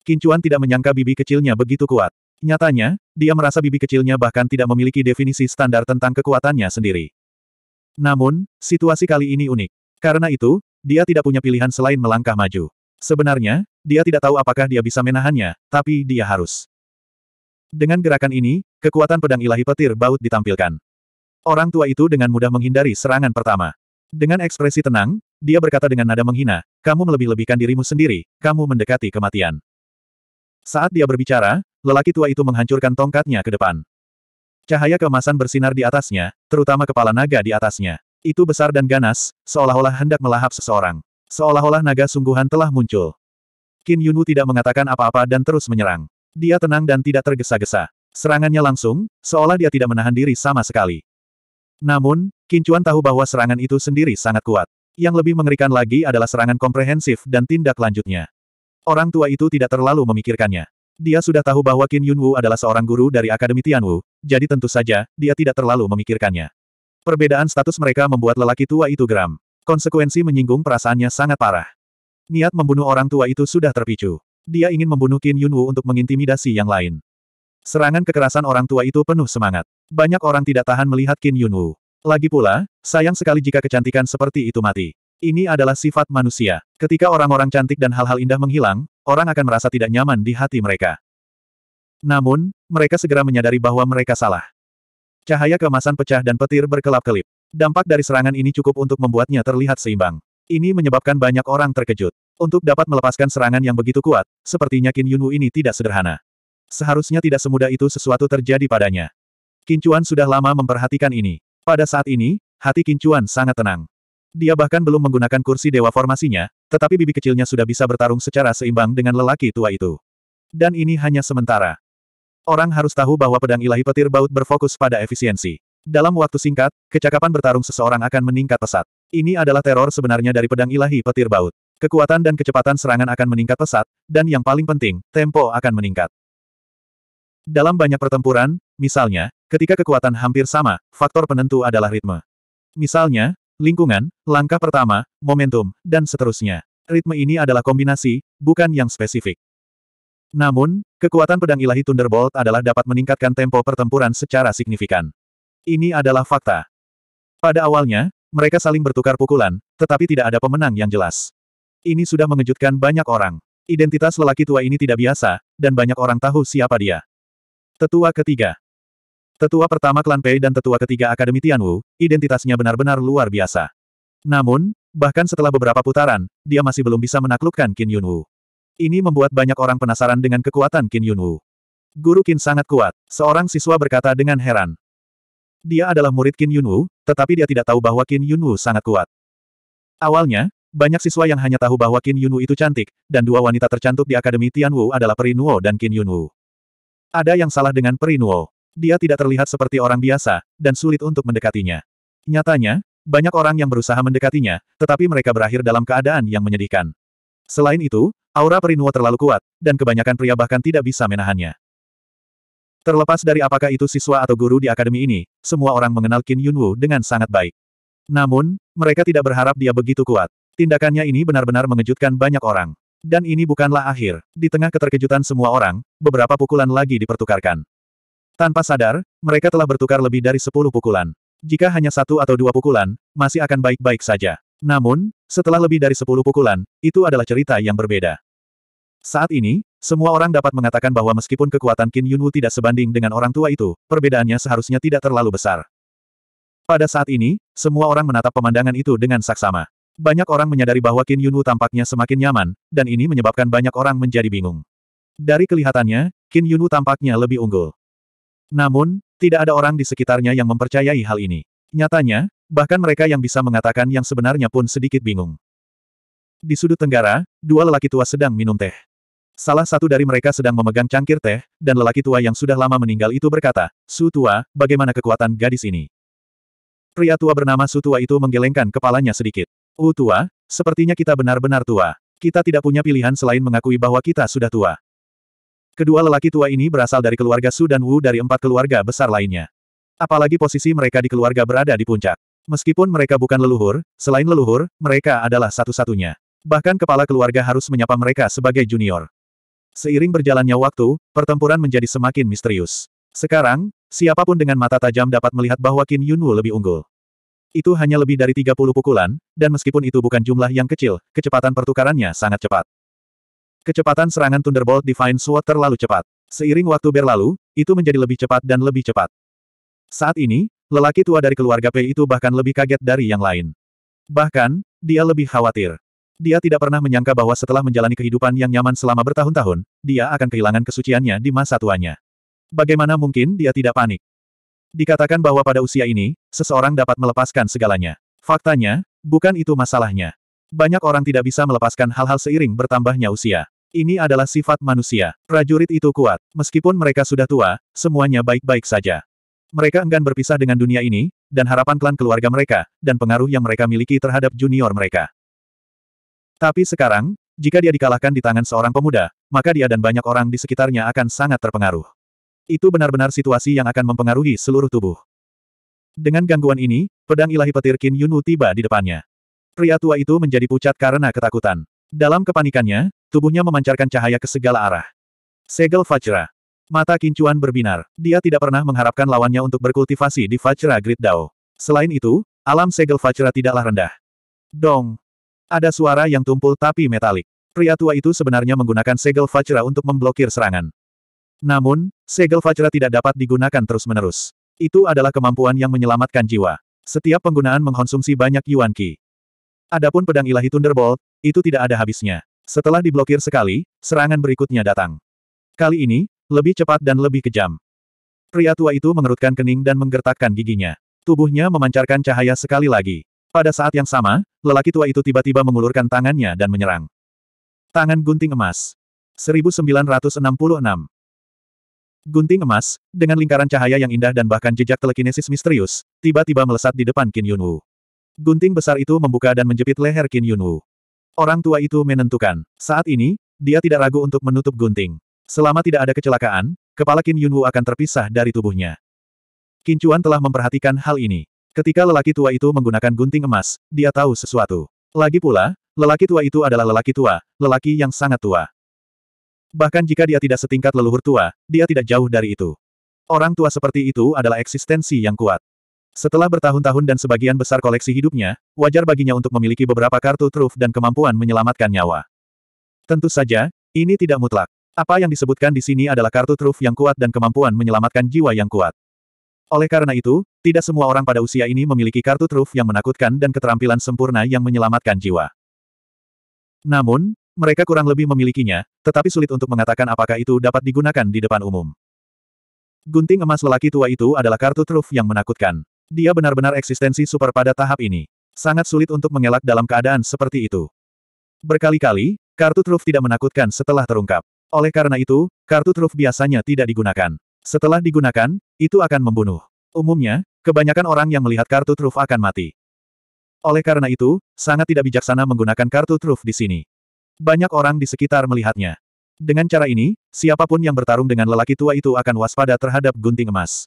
Kincuan tidak menyangka bibi kecilnya begitu kuat. Nyatanya, dia merasa bibi kecilnya bahkan tidak memiliki definisi standar tentang kekuatannya sendiri. Namun, situasi kali ini unik. Karena itu, dia tidak punya pilihan selain melangkah maju. Sebenarnya, dia tidak tahu apakah dia bisa menahannya, tapi dia harus. Dengan gerakan ini, kekuatan pedang ilahi petir baut ditampilkan. Orang tua itu dengan mudah menghindari serangan pertama. Dengan ekspresi tenang, dia berkata dengan nada menghina, kamu melebih-lebihkan dirimu sendiri, kamu mendekati kematian. Saat dia berbicara, lelaki tua itu menghancurkan tongkatnya ke depan. Cahaya kemasan bersinar di atasnya, terutama kepala naga di atasnya. Itu besar dan ganas, seolah-olah hendak melahap seseorang. Seolah-olah naga sungguhan telah muncul. Qin Yunwu tidak mengatakan apa-apa dan terus menyerang. Dia tenang dan tidak tergesa-gesa. Serangannya langsung, seolah dia tidak menahan diri sama sekali. Namun, Qin Chuan tahu bahwa serangan itu sendiri sangat kuat. Yang lebih mengerikan lagi adalah serangan komprehensif dan tindak lanjutnya. Orang tua itu tidak terlalu memikirkannya. Dia sudah tahu bahwa Qin Yunwu adalah seorang guru dari Akademi Tianwu, jadi tentu saja, dia tidak terlalu memikirkannya. Perbedaan status mereka membuat lelaki tua itu geram. Konsekuensi menyinggung perasaannya sangat parah. Niat membunuh orang tua itu sudah terpicu. Dia ingin membunuh Qin Yunwu untuk mengintimidasi yang lain. Serangan kekerasan orang tua itu penuh semangat. Banyak orang tidak tahan melihat Qin Yunwu. Lagi pula, sayang sekali jika kecantikan seperti itu mati. Ini adalah sifat manusia. Ketika orang-orang cantik dan hal-hal indah menghilang, orang akan merasa tidak nyaman di hati mereka. Namun, mereka segera menyadari bahwa mereka salah. Cahaya kemasan pecah dan petir berkelap-kelip. Dampak dari serangan ini cukup untuk membuatnya terlihat seimbang. Ini menyebabkan banyak orang terkejut. Untuk dapat melepaskan serangan yang begitu kuat, sepertinya Qin Yunwu ini tidak sederhana. Seharusnya tidak semudah itu sesuatu terjadi padanya. Kincuan sudah lama memperhatikan ini. Pada saat ini, hati Kincuan sangat tenang. Dia bahkan belum menggunakan kursi dewa formasinya, tetapi bibi kecilnya sudah bisa bertarung secara seimbang dengan lelaki tua itu. Dan ini hanya sementara. Orang harus tahu bahwa pedang ilahi petir baut berfokus pada efisiensi. Dalam waktu singkat, kecakapan bertarung seseorang akan meningkat pesat. Ini adalah teror sebenarnya dari pedang ilahi petir baut. Kekuatan dan kecepatan serangan akan meningkat pesat, dan yang paling penting, tempo akan meningkat. Dalam banyak pertempuran, Misalnya, ketika kekuatan hampir sama, faktor penentu adalah ritme. Misalnya, lingkungan, langkah pertama, momentum, dan seterusnya. Ritme ini adalah kombinasi, bukan yang spesifik. Namun, kekuatan pedang ilahi Thunderbolt adalah dapat meningkatkan tempo pertempuran secara signifikan. Ini adalah fakta. Pada awalnya, mereka saling bertukar pukulan, tetapi tidak ada pemenang yang jelas. Ini sudah mengejutkan banyak orang. Identitas lelaki tua ini tidak biasa, dan banyak orang tahu siapa dia. Tetua ketiga. Tetua pertama klan Pei dan tetua ketiga Akademi Tianwu, identitasnya benar-benar luar biasa. Namun, bahkan setelah beberapa putaran, dia masih belum bisa menaklukkan Qin Yunwu. Ini membuat banyak orang penasaran dengan kekuatan Qin Yunwu. Guru Qin sangat kuat, seorang siswa berkata dengan heran. Dia adalah murid Qin Yunwu, tetapi dia tidak tahu bahwa Qin Yunwu sangat kuat. Awalnya, banyak siswa yang hanya tahu bahwa Qin Yunwu itu cantik, dan dua wanita tercantik di Akademi Tianwu adalah Perinuo dan Qin Yunwu. Ada yang salah dengan Perinuo dia tidak terlihat seperti orang biasa, dan sulit untuk mendekatinya. Nyatanya, banyak orang yang berusaha mendekatinya, tetapi mereka berakhir dalam keadaan yang menyedihkan. Selain itu, aura perinua terlalu kuat, dan kebanyakan pria bahkan tidak bisa menahannya. Terlepas dari apakah itu siswa atau guru di akademi ini, semua orang mengenal Qin Yunwu dengan sangat baik. Namun, mereka tidak berharap dia begitu kuat. Tindakannya ini benar-benar mengejutkan banyak orang. Dan ini bukanlah akhir. Di tengah keterkejutan semua orang, beberapa pukulan lagi dipertukarkan. Tanpa sadar, mereka telah bertukar lebih dari sepuluh pukulan. Jika hanya satu atau dua pukulan, masih akan baik-baik saja. Namun, setelah lebih dari sepuluh pukulan, itu adalah cerita yang berbeda. Saat ini, semua orang dapat mengatakan bahwa meskipun kekuatan Qin Yunwu tidak sebanding dengan orang tua itu, perbedaannya seharusnya tidak terlalu besar. Pada saat ini, semua orang menatap pemandangan itu dengan saksama. Banyak orang menyadari bahwa Qin Yunwu tampaknya semakin nyaman, dan ini menyebabkan banyak orang menjadi bingung. Dari kelihatannya, Qin Yunwu tampaknya lebih unggul. Namun, tidak ada orang di sekitarnya yang mempercayai hal ini. Nyatanya, bahkan mereka yang bisa mengatakan yang sebenarnya pun sedikit bingung. Di sudut tenggara, dua lelaki tua sedang minum teh. Salah satu dari mereka sedang memegang cangkir teh, dan lelaki tua yang sudah lama meninggal itu berkata, Su tua, bagaimana kekuatan gadis ini? Pria tua bernama Su tua itu menggelengkan kepalanya sedikit. U tua, sepertinya kita benar-benar tua. Kita tidak punya pilihan selain mengakui bahwa kita sudah tua. Kedua lelaki tua ini berasal dari keluarga Su dan Wu dari empat keluarga besar lainnya. Apalagi posisi mereka di keluarga berada di puncak. Meskipun mereka bukan leluhur, selain leluhur, mereka adalah satu-satunya. Bahkan kepala keluarga harus menyapa mereka sebagai junior. Seiring berjalannya waktu, pertempuran menjadi semakin misterius. Sekarang, siapapun dengan mata tajam dapat melihat bahwa Qin Yunwu lebih unggul. Itu hanya lebih dari 30 pukulan, dan meskipun itu bukan jumlah yang kecil, kecepatan pertukarannya sangat cepat. Kecepatan serangan Thunderbolt Divine Sword terlalu cepat. Seiring waktu berlalu, itu menjadi lebih cepat dan lebih cepat. Saat ini, lelaki tua dari keluarga P itu bahkan lebih kaget dari yang lain. Bahkan, dia lebih khawatir. Dia tidak pernah menyangka bahwa setelah menjalani kehidupan yang nyaman selama bertahun-tahun, dia akan kehilangan kesuciannya di masa tuanya. Bagaimana mungkin dia tidak panik? Dikatakan bahwa pada usia ini, seseorang dapat melepaskan segalanya. Faktanya, bukan itu masalahnya. Banyak orang tidak bisa melepaskan hal-hal seiring bertambahnya usia. Ini adalah sifat manusia. Prajurit itu kuat. Meskipun mereka sudah tua, semuanya baik-baik saja. Mereka enggan berpisah dengan dunia ini, dan harapan klan keluarga mereka, dan pengaruh yang mereka miliki terhadap junior mereka. Tapi sekarang, jika dia dikalahkan di tangan seorang pemuda, maka dia dan banyak orang di sekitarnya akan sangat terpengaruh. Itu benar-benar situasi yang akan mempengaruhi seluruh tubuh. Dengan gangguan ini, pedang ilahi petir Kin Yunu tiba di depannya. Pria tua itu menjadi pucat karena ketakutan. Dalam kepanikannya, Tubuhnya memancarkan cahaya ke segala arah. Segel Fajra. Mata Kincuan berbinar. Dia tidak pernah mengharapkan lawannya untuk berkultivasi di Fajra Grid Dao. Selain itu, alam segel Fajra tidaklah rendah. Dong. Ada suara yang tumpul tapi metalik. Pria tua itu sebenarnya menggunakan segel Fajra untuk memblokir serangan. Namun, segel Fajra tidak dapat digunakan terus-menerus. Itu adalah kemampuan yang menyelamatkan jiwa. Setiap penggunaan mengkonsumsi banyak Yuan Qi. Adapun pedang ilahi Thunderbolt, itu tidak ada habisnya. Setelah diblokir sekali, serangan berikutnya datang. Kali ini, lebih cepat dan lebih kejam. Pria tua itu mengerutkan kening dan menggertakkan giginya. Tubuhnya memancarkan cahaya sekali lagi. Pada saat yang sama, lelaki tua itu tiba-tiba mengulurkan tangannya dan menyerang. Tangan gunting emas. 1966. Gunting emas, dengan lingkaran cahaya yang indah dan bahkan jejak telekinesis misterius, tiba-tiba melesat di depan Qin Yunwu. Gunting besar itu membuka dan menjepit leher Qin Yunwu. Orang tua itu menentukan. Saat ini, dia tidak ragu untuk menutup gunting. Selama tidak ada kecelakaan, kepala Qin Yunwu akan terpisah dari tubuhnya. Qin Chuan telah memperhatikan hal ini. Ketika lelaki tua itu menggunakan gunting emas, dia tahu sesuatu. Lagi pula, lelaki tua itu adalah lelaki tua, lelaki yang sangat tua. Bahkan jika dia tidak setingkat leluhur tua, dia tidak jauh dari itu. Orang tua seperti itu adalah eksistensi yang kuat. Setelah bertahun-tahun dan sebagian besar koleksi hidupnya, wajar baginya untuk memiliki beberapa kartu truf dan kemampuan menyelamatkan nyawa. Tentu saja, ini tidak mutlak. Apa yang disebutkan di sini adalah kartu truf yang kuat dan kemampuan menyelamatkan jiwa yang kuat. Oleh karena itu, tidak semua orang pada usia ini memiliki kartu truf yang menakutkan dan keterampilan sempurna yang menyelamatkan jiwa. Namun, mereka kurang lebih memilikinya, tetapi sulit untuk mengatakan apakah itu dapat digunakan di depan umum. Gunting emas lelaki tua itu adalah kartu truf yang menakutkan. Dia benar-benar eksistensi super pada tahap ini. Sangat sulit untuk mengelak dalam keadaan seperti itu. Berkali-kali, kartu truf tidak menakutkan setelah terungkap. Oleh karena itu, kartu truf biasanya tidak digunakan. Setelah digunakan, itu akan membunuh. Umumnya, kebanyakan orang yang melihat kartu truf akan mati. Oleh karena itu, sangat tidak bijaksana menggunakan kartu truf di sini. Banyak orang di sekitar melihatnya. Dengan cara ini, siapapun yang bertarung dengan lelaki tua itu akan waspada terhadap gunting emas.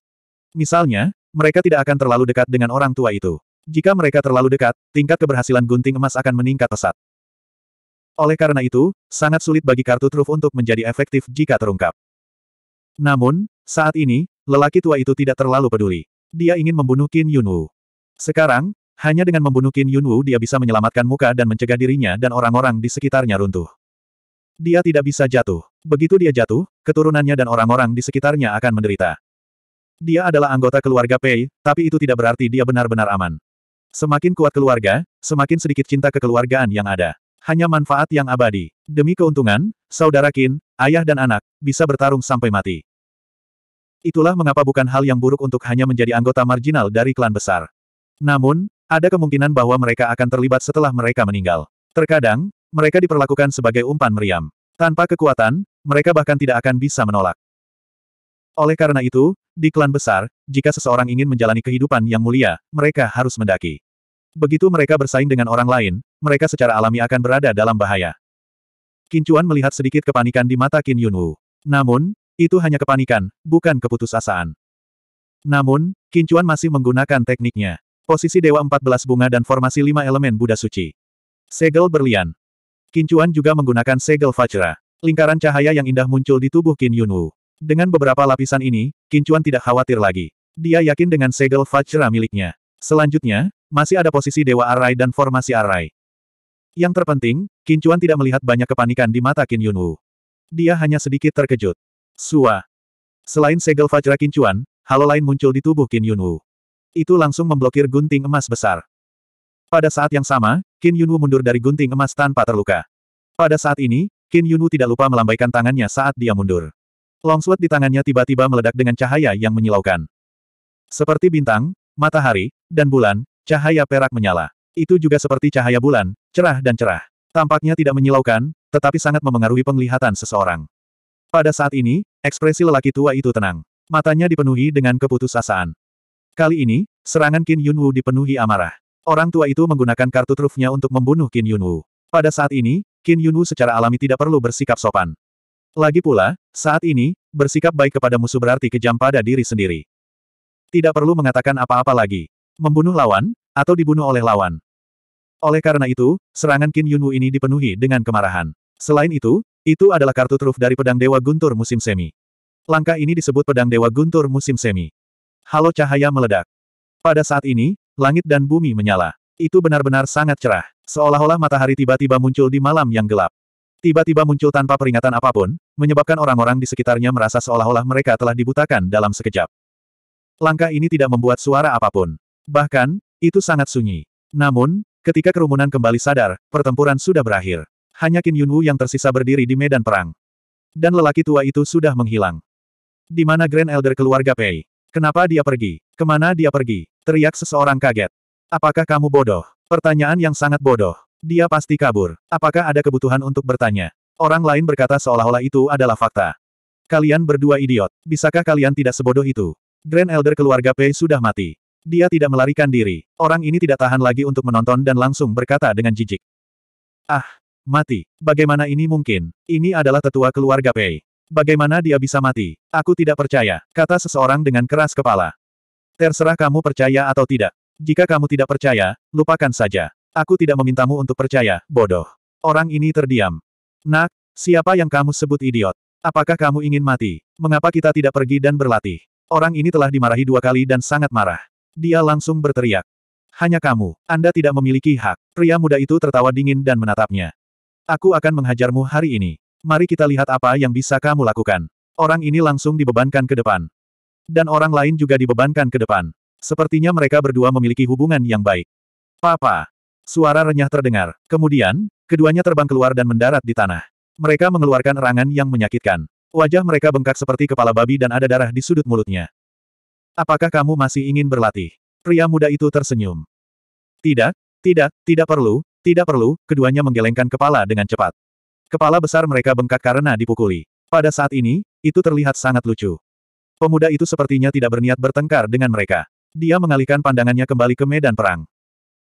Misalnya, mereka tidak akan terlalu dekat dengan orang tua itu. Jika mereka terlalu dekat, tingkat keberhasilan gunting emas akan meningkat pesat. Oleh karena itu, sangat sulit bagi kartu truf untuk menjadi efektif jika terungkap. Namun, saat ini, lelaki tua itu tidak terlalu peduli. Dia ingin membunuh Qin Yunwu. Sekarang, hanya dengan membunuh Qin Yunwu dia bisa menyelamatkan muka dan mencegah dirinya dan orang-orang di sekitarnya runtuh. Dia tidak bisa jatuh. Begitu dia jatuh, keturunannya dan orang-orang di sekitarnya akan menderita. Dia adalah anggota keluarga Pei, tapi itu tidak berarti dia benar-benar aman. Semakin kuat keluarga, semakin sedikit cinta kekeluargaan yang ada. Hanya manfaat yang abadi. Demi keuntungan, saudara Kin, ayah dan anak, bisa bertarung sampai mati. Itulah mengapa bukan hal yang buruk untuk hanya menjadi anggota marginal dari klan besar. Namun, ada kemungkinan bahwa mereka akan terlibat setelah mereka meninggal. Terkadang, mereka diperlakukan sebagai umpan meriam. Tanpa kekuatan, mereka bahkan tidak akan bisa menolak. Oleh karena itu, di klan besar, jika seseorang ingin menjalani kehidupan yang mulia, mereka harus mendaki. Begitu mereka bersaing dengan orang lain, mereka secara alami akan berada dalam bahaya. Kincuan melihat sedikit kepanikan di mata Qin Yunwu. Namun, itu hanya kepanikan, bukan keputusasaan. Namun, Kincuan masih menggunakan tekniknya. Posisi Dewa 14 Bunga dan formasi 5 elemen Buddha Suci. Segel berlian. Kincuan juga menggunakan segel fajra. Lingkaran cahaya yang indah muncul di tubuh Qin Yunwu. Dengan beberapa lapisan ini, Kincuan tidak khawatir lagi. Dia yakin dengan segel Fajra miliknya. Selanjutnya, masih ada posisi Dewa Arai dan formasi Arai. Yang terpenting, Kincuan tidak melihat banyak kepanikan di mata Kin Yunwu. Dia hanya sedikit terkejut. Sua. Selain segel Fajra Kincuan, halo lain muncul di tubuh Kin Yunwu. Itu langsung memblokir gunting emas besar. Pada saat yang sama, Kin Yunwu mundur dari gunting emas tanpa terluka. Pada saat ini, Kin Yunwu tidak lupa melambaikan tangannya saat dia mundur. Longsword di tangannya tiba-tiba meledak dengan cahaya yang menyilaukan. Seperti bintang, matahari, dan bulan, cahaya perak menyala. Itu juga seperti cahaya bulan, cerah dan cerah. Tampaknya tidak menyilaukan, tetapi sangat memengaruhi penglihatan seseorang. Pada saat ini, ekspresi lelaki tua itu tenang. Matanya dipenuhi dengan keputusasaan. Kali ini, serangan Qin Yunwu dipenuhi amarah. Orang tua itu menggunakan kartu trufnya untuk membunuh Qin Yunwu. Pada saat ini, Qin Yunwu secara alami tidak perlu bersikap sopan. Lagi pula, saat ini, bersikap baik kepada musuh berarti kejam pada diri sendiri. Tidak perlu mengatakan apa-apa lagi. Membunuh lawan, atau dibunuh oleh lawan. Oleh karena itu, serangan Qin Yunwu ini dipenuhi dengan kemarahan. Selain itu, itu adalah kartu truf dari pedang Dewa Guntur musim semi. Langkah ini disebut pedang Dewa Guntur musim semi. Halo cahaya meledak. Pada saat ini, langit dan bumi menyala. Itu benar-benar sangat cerah, seolah-olah matahari tiba-tiba muncul di malam yang gelap. Tiba-tiba muncul tanpa peringatan apapun, menyebabkan orang-orang di sekitarnya merasa seolah-olah mereka telah dibutakan dalam sekejap. Langkah ini tidak membuat suara apapun. Bahkan, itu sangat sunyi. Namun, ketika kerumunan kembali sadar, pertempuran sudah berakhir. Hanya Qin Yunwu yang tersisa berdiri di medan perang. Dan lelaki tua itu sudah menghilang. Di mana Grand Elder keluarga Pei? Kenapa dia pergi? Kemana dia pergi? Teriak seseorang kaget. Apakah kamu bodoh? Pertanyaan yang sangat bodoh. Dia pasti kabur. Apakah ada kebutuhan untuk bertanya? Orang lain berkata seolah-olah itu adalah fakta. Kalian berdua idiot. Bisakah kalian tidak sebodoh itu? Grand Elder keluarga Pei sudah mati. Dia tidak melarikan diri. Orang ini tidak tahan lagi untuk menonton dan langsung berkata dengan jijik. Ah, mati. Bagaimana ini mungkin? Ini adalah tetua keluarga Pei. Bagaimana dia bisa mati? Aku tidak percaya, kata seseorang dengan keras kepala. Terserah kamu percaya atau tidak. Jika kamu tidak percaya, lupakan saja. Aku tidak memintamu untuk percaya, bodoh. Orang ini terdiam. Nak, siapa yang kamu sebut idiot? Apakah kamu ingin mati? Mengapa kita tidak pergi dan berlatih? Orang ini telah dimarahi dua kali dan sangat marah. Dia langsung berteriak. Hanya kamu, Anda tidak memiliki hak. Pria muda itu tertawa dingin dan menatapnya. Aku akan menghajarmu hari ini. Mari kita lihat apa yang bisa kamu lakukan. Orang ini langsung dibebankan ke depan. Dan orang lain juga dibebankan ke depan. Sepertinya mereka berdua memiliki hubungan yang baik. Papa, Suara renyah terdengar. Kemudian, keduanya terbang keluar dan mendarat di tanah. Mereka mengeluarkan erangan yang menyakitkan. Wajah mereka bengkak seperti kepala babi dan ada darah di sudut mulutnya. Apakah kamu masih ingin berlatih? Pria muda itu tersenyum. Tidak, tidak, tidak perlu, tidak perlu, keduanya menggelengkan kepala dengan cepat. Kepala besar mereka bengkak karena dipukuli. Pada saat ini, itu terlihat sangat lucu. Pemuda itu sepertinya tidak berniat bertengkar dengan mereka. Dia mengalihkan pandangannya kembali ke medan perang.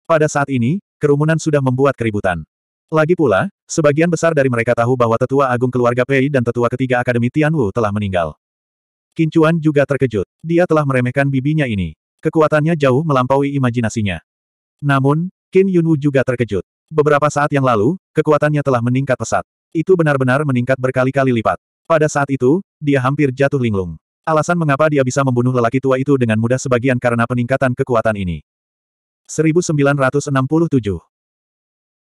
Pada saat ini, kerumunan sudah membuat keributan. Lagi pula, sebagian besar dari mereka tahu bahwa tetua agung keluarga Pei dan tetua ketiga Akademi Tianwu telah meninggal. Kincuan juga terkejut. Dia telah meremehkan bibinya ini. Kekuatannya jauh melampaui imajinasinya. Namun, Qin Yunwu juga terkejut. Beberapa saat yang lalu, kekuatannya telah meningkat pesat. Itu benar-benar meningkat berkali-kali lipat. Pada saat itu, dia hampir jatuh linglung. Alasan mengapa dia bisa membunuh lelaki tua itu dengan mudah sebagian karena peningkatan kekuatan ini. 1967.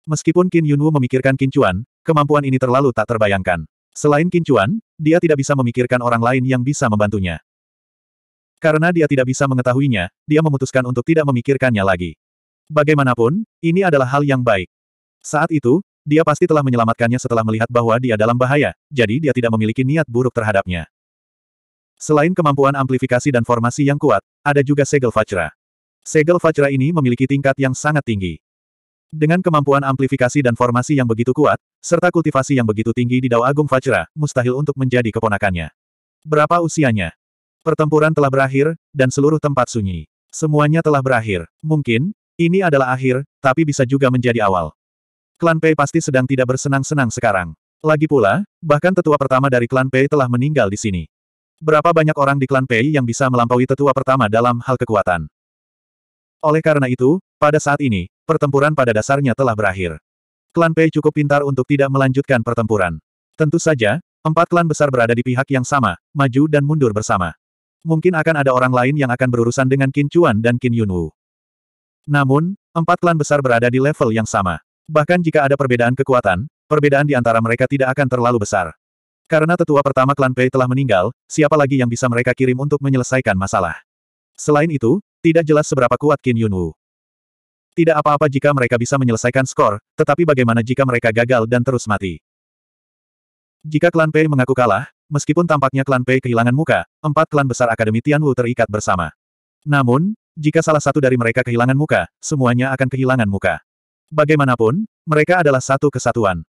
Meskipun Qin Yunwu memikirkan Chuan, kemampuan ini terlalu tak terbayangkan. Selain Chuan, dia tidak bisa memikirkan orang lain yang bisa membantunya. Karena dia tidak bisa mengetahuinya, dia memutuskan untuk tidak memikirkannya lagi. Bagaimanapun, ini adalah hal yang baik. Saat itu, dia pasti telah menyelamatkannya setelah melihat bahwa dia dalam bahaya, jadi dia tidak memiliki niat buruk terhadapnya. Selain kemampuan amplifikasi dan formasi yang kuat, ada juga segel fajra. Segel Fajra ini memiliki tingkat yang sangat tinggi. Dengan kemampuan amplifikasi dan formasi yang begitu kuat, serta kultivasi yang begitu tinggi di Dao Agung Fajra, mustahil untuk menjadi keponakannya. Berapa usianya? Pertempuran telah berakhir, dan seluruh tempat sunyi. Semuanya telah berakhir. Mungkin, ini adalah akhir, tapi bisa juga menjadi awal. Klan Pei pasti sedang tidak bersenang-senang sekarang. Lagi pula, bahkan tetua pertama dari klan Pei telah meninggal di sini. Berapa banyak orang di klan Pei yang bisa melampaui tetua pertama dalam hal kekuatan? Oleh karena itu, pada saat ini, pertempuran pada dasarnya telah berakhir. Klan Pei cukup pintar untuk tidak melanjutkan pertempuran. Tentu saja, empat klan besar berada di pihak yang sama, maju dan mundur bersama. Mungkin akan ada orang lain yang akan berurusan dengan Qin Chuan dan Qin Yunwu. Namun, empat klan besar berada di level yang sama. Bahkan jika ada perbedaan kekuatan, perbedaan di antara mereka tidak akan terlalu besar. Karena tetua pertama klan Pei telah meninggal, siapa lagi yang bisa mereka kirim untuk menyelesaikan masalah? Selain itu, tidak jelas seberapa kuat Qin Yunwu. Tidak apa-apa jika mereka bisa menyelesaikan skor, tetapi bagaimana jika mereka gagal dan terus mati? Jika klan Pei mengaku kalah, meskipun tampaknya klan Pei kehilangan muka, empat klan besar Akademi Tianwu terikat bersama. Namun, jika salah satu dari mereka kehilangan muka, semuanya akan kehilangan muka. Bagaimanapun, mereka adalah satu kesatuan.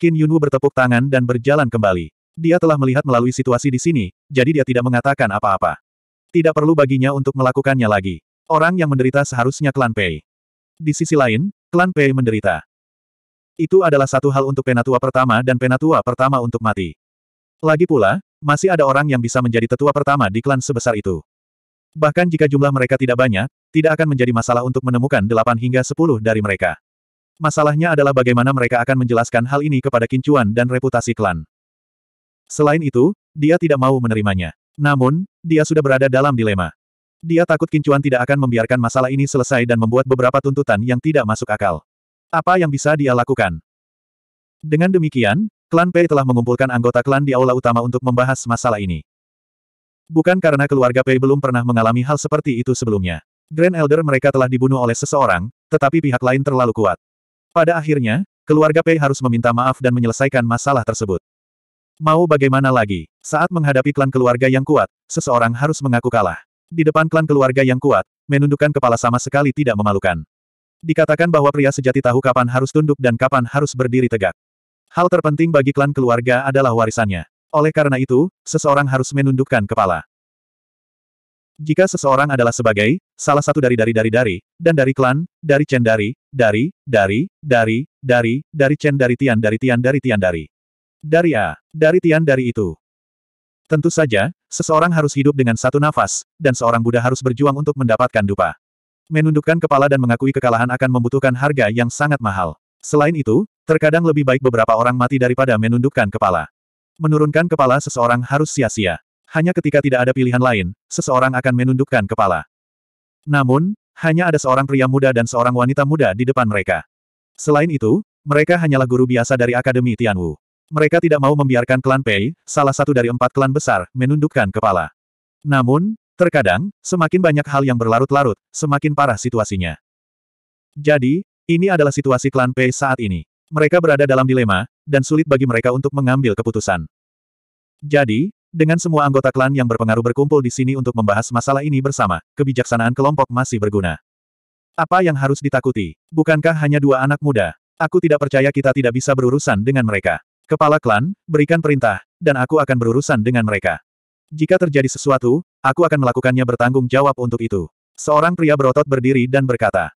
Qin Yunwu bertepuk tangan dan berjalan kembali. Dia telah melihat melalui situasi di sini, jadi dia tidak mengatakan apa-apa. Tidak perlu baginya untuk melakukannya lagi. Orang yang menderita seharusnya klan Pei. Di sisi lain, klan Pei menderita. Itu adalah satu hal untuk penatua pertama dan penatua pertama untuk mati. Lagi pula, masih ada orang yang bisa menjadi tetua pertama di klan sebesar itu. Bahkan jika jumlah mereka tidak banyak, tidak akan menjadi masalah untuk menemukan 8 hingga 10 dari mereka. Masalahnya adalah bagaimana mereka akan menjelaskan hal ini kepada kincuan dan reputasi klan. Selain itu, dia tidak mau menerimanya. Namun, dia sudah berada dalam dilema. Dia takut Kincuan tidak akan membiarkan masalah ini selesai dan membuat beberapa tuntutan yang tidak masuk akal. Apa yang bisa dia lakukan? Dengan demikian, klan Pei telah mengumpulkan anggota klan di aula utama untuk membahas masalah ini. Bukan karena keluarga Pei belum pernah mengalami hal seperti itu sebelumnya. Grand Elder mereka telah dibunuh oleh seseorang, tetapi pihak lain terlalu kuat. Pada akhirnya, keluarga Pei harus meminta maaf dan menyelesaikan masalah tersebut. Mau bagaimana lagi, saat menghadapi klan keluarga yang kuat, seseorang harus mengaku kalah. Di depan klan keluarga yang kuat, menundukkan kepala sama sekali tidak memalukan. Dikatakan bahwa pria sejati tahu kapan harus tunduk dan kapan harus berdiri tegak. Hal terpenting bagi klan keluarga adalah warisannya. Oleh karena itu, seseorang harus menundukkan kepala. Jika seseorang adalah sebagai salah satu dari dari dari dari dan dari klan, dari cendari dari, dari, dari, dari, dari, cendari dari Tian dari Tian dari Tian dari dari A, dari Tian dari itu. Tentu saja, seseorang harus hidup dengan satu nafas, dan seorang Buddha harus berjuang untuk mendapatkan dupa. Menundukkan kepala dan mengakui kekalahan akan membutuhkan harga yang sangat mahal. Selain itu, terkadang lebih baik beberapa orang mati daripada menundukkan kepala. Menurunkan kepala seseorang harus sia-sia. Hanya ketika tidak ada pilihan lain, seseorang akan menundukkan kepala. Namun, hanya ada seorang pria muda dan seorang wanita muda di depan mereka. Selain itu, mereka hanyalah guru biasa dari Akademi Tianwu. Mereka tidak mau membiarkan klan Pei, salah satu dari empat klan besar, menundukkan kepala. Namun, terkadang, semakin banyak hal yang berlarut-larut, semakin parah situasinya. Jadi, ini adalah situasi klan Pei saat ini. Mereka berada dalam dilema, dan sulit bagi mereka untuk mengambil keputusan. Jadi, dengan semua anggota klan yang berpengaruh berkumpul di sini untuk membahas masalah ini bersama, kebijaksanaan kelompok masih berguna. Apa yang harus ditakuti? Bukankah hanya dua anak muda? Aku tidak percaya kita tidak bisa berurusan dengan mereka. Kepala klan, berikan perintah, dan aku akan berurusan dengan mereka. Jika terjadi sesuatu, aku akan melakukannya bertanggung jawab untuk itu. Seorang pria berotot berdiri dan berkata,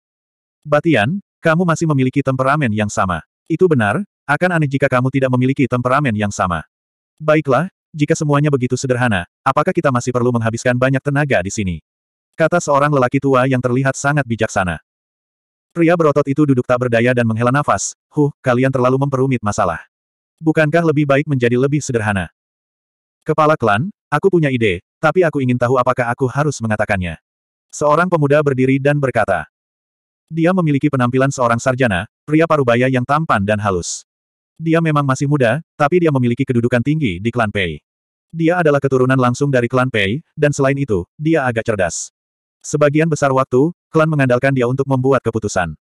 Batian, kamu masih memiliki temperamen yang sama. Itu benar, akan aneh jika kamu tidak memiliki temperamen yang sama. Baiklah, jika semuanya begitu sederhana, apakah kita masih perlu menghabiskan banyak tenaga di sini? Kata seorang lelaki tua yang terlihat sangat bijaksana. Pria berotot itu duduk tak berdaya dan menghela nafas, huh, kalian terlalu memperumit masalah. Bukankah lebih baik menjadi lebih sederhana? Kepala klan, aku punya ide, tapi aku ingin tahu apakah aku harus mengatakannya. Seorang pemuda berdiri dan berkata. Dia memiliki penampilan seorang sarjana, pria parubaya yang tampan dan halus. Dia memang masih muda, tapi dia memiliki kedudukan tinggi di klan Pei. Dia adalah keturunan langsung dari klan Pei, dan selain itu, dia agak cerdas. Sebagian besar waktu, klan mengandalkan dia untuk membuat keputusan.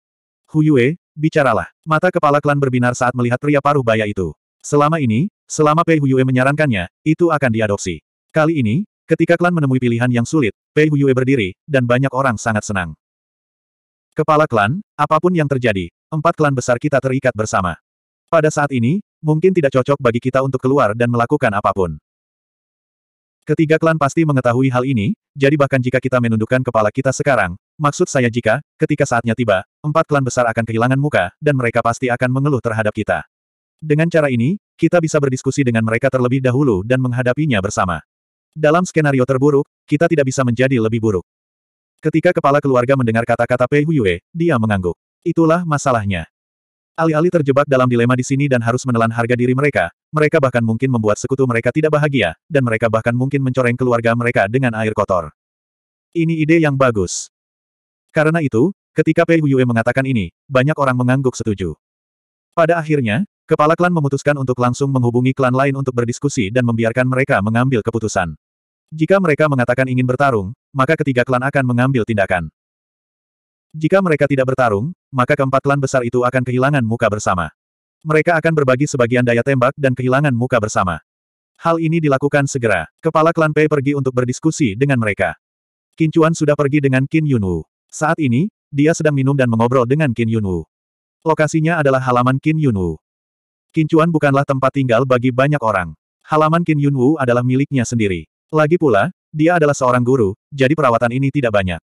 Huyue, bicaralah. Mata kepala klan berbinar saat melihat pria paruh baya itu. Selama ini, selama Pei Huyue menyarankannya, itu akan diadopsi. Kali ini, ketika klan menemui pilihan yang sulit, Pei Huyue berdiri, dan banyak orang sangat senang. Kepala klan, apapun yang terjadi, empat klan besar kita terikat bersama. Pada saat ini, mungkin tidak cocok bagi kita untuk keluar dan melakukan apapun. Ketiga klan pasti mengetahui hal ini, jadi bahkan jika kita menundukkan kepala kita sekarang, maksud saya jika, ketika saatnya tiba, empat klan besar akan kehilangan muka, dan mereka pasti akan mengeluh terhadap kita. Dengan cara ini, kita bisa berdiskusi dengan mereka terlebih dahulu dan menghadapinya bersama. Dalam skenario terburuk, kita tidak bisa menjadi lebih buruk. Ketika kepala keluarga mendengar kata-kata Pei Huyue, dia mengangguk. Itulah masalahnya. Alih-alih terjebak dalam dilema di sini dan harus menelan harga diri mereka, mereka bahkan mungkin membuat sekutu mereka tidak bahagia, dan mereka bahkan mungkin mencoreng keluarga mereka dengan air kotor. Ini ide yang bagus. Karena itu, ketika Pei Huyue mengatakan ini, banyak orang mengangguk setuju. Pada akhirnya, kepala klan memutuskan untuk langsung menghubungi klan lain untuk berdiskusi dan membiarkan mereka mengambil keputusan. Jika mereka mengatakan ingin bertarung, maka ketiga klan akan mengambil tindakan. Jika mereka tidak bertarung, maka keempat klan besar itu akan kehilangan muka bersama. Mereka akan berbagi sebagian daya tembak dan kehilangan muka bersama. Hal ini dilakukan segera. Kepala klan Pei pergi untuk berdiskusi dengan mereka. Kincuan sudah pergi dengan Qin Yunwu. Saat ini, dia sedang minum dan mengobrol dengan Qin Yunwu. Lokasinya adalah halaman Qin Yunwu. Kincuan bukanlah tempat tinggal bagi banyak orang. Halaman Qin Yunwu adalah miliknya sendiri. Lagi pula, dia adalah seorang guru, jadi perawatan ini tidak banyak.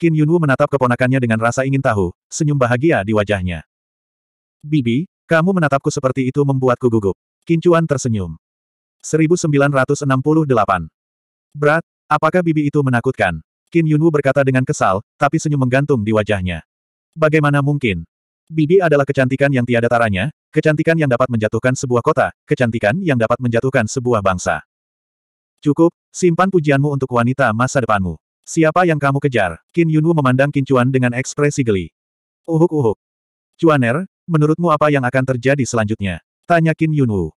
Qin Yunwu menatap keponakannya dengan rasa ingin tahu, senyum bahagia di wajahnya. Bibi, kamu menatapku seperti itu membuatku gugup. Kincuan tersenyum. 1968. Berat, apakah bibi itu menakutkan? Qin Yunwu berkata dengan kesal, tapi senyum menggantung di wajahnya. Bagaimana mungkin? Bibi adalah kecantikan yang tiada taranya, kecantikan yang dapat menjatuhkan sebuah kota, kecantikan yang dapat menjatuhkan sebuah bangsa. Cukup, simpan pujianmu untuk wanita masa depanmu. Siapa yang kamu kejar? Qin Yunwu memandang Qin Chuan dengan ekspresi geli. Uhuk-uhuk. Chuaner, menurutmu apa yang akan terjadi selanjutnya? Tanya Qin Yunwu.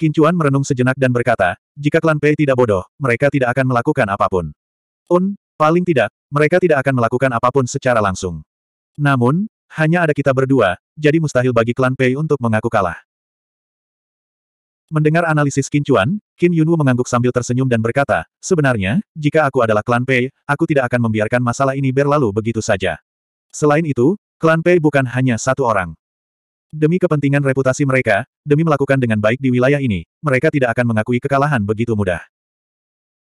Qin Chuan merenung sejenak dan berkata, jika klan Pei tidak bodoh, mereka tidak akan melakukan apapun. Un, paling tidak, mereka tidak akan melakukan apapun secara langsung. Namun, hanya ada kita berdua, jadi mustahil bagi klan Pei untuk mengaku kalah. Mendengar analisis Qin Chuan, Qin Yunwu mengangguk sambil tersenyum dan berkata, Sebenarnya, jika aku adalah klan Pei, aku tidak akan membiarkan masalah ini berlalu begitu saja. Selain itu, klan Pei bukan hanya satu orang. Demi kepentingan reputasi mereka, demi melakukan dengan baik di wilayah ini, mereka tidak akan mengakui kekalahan begitu mudah.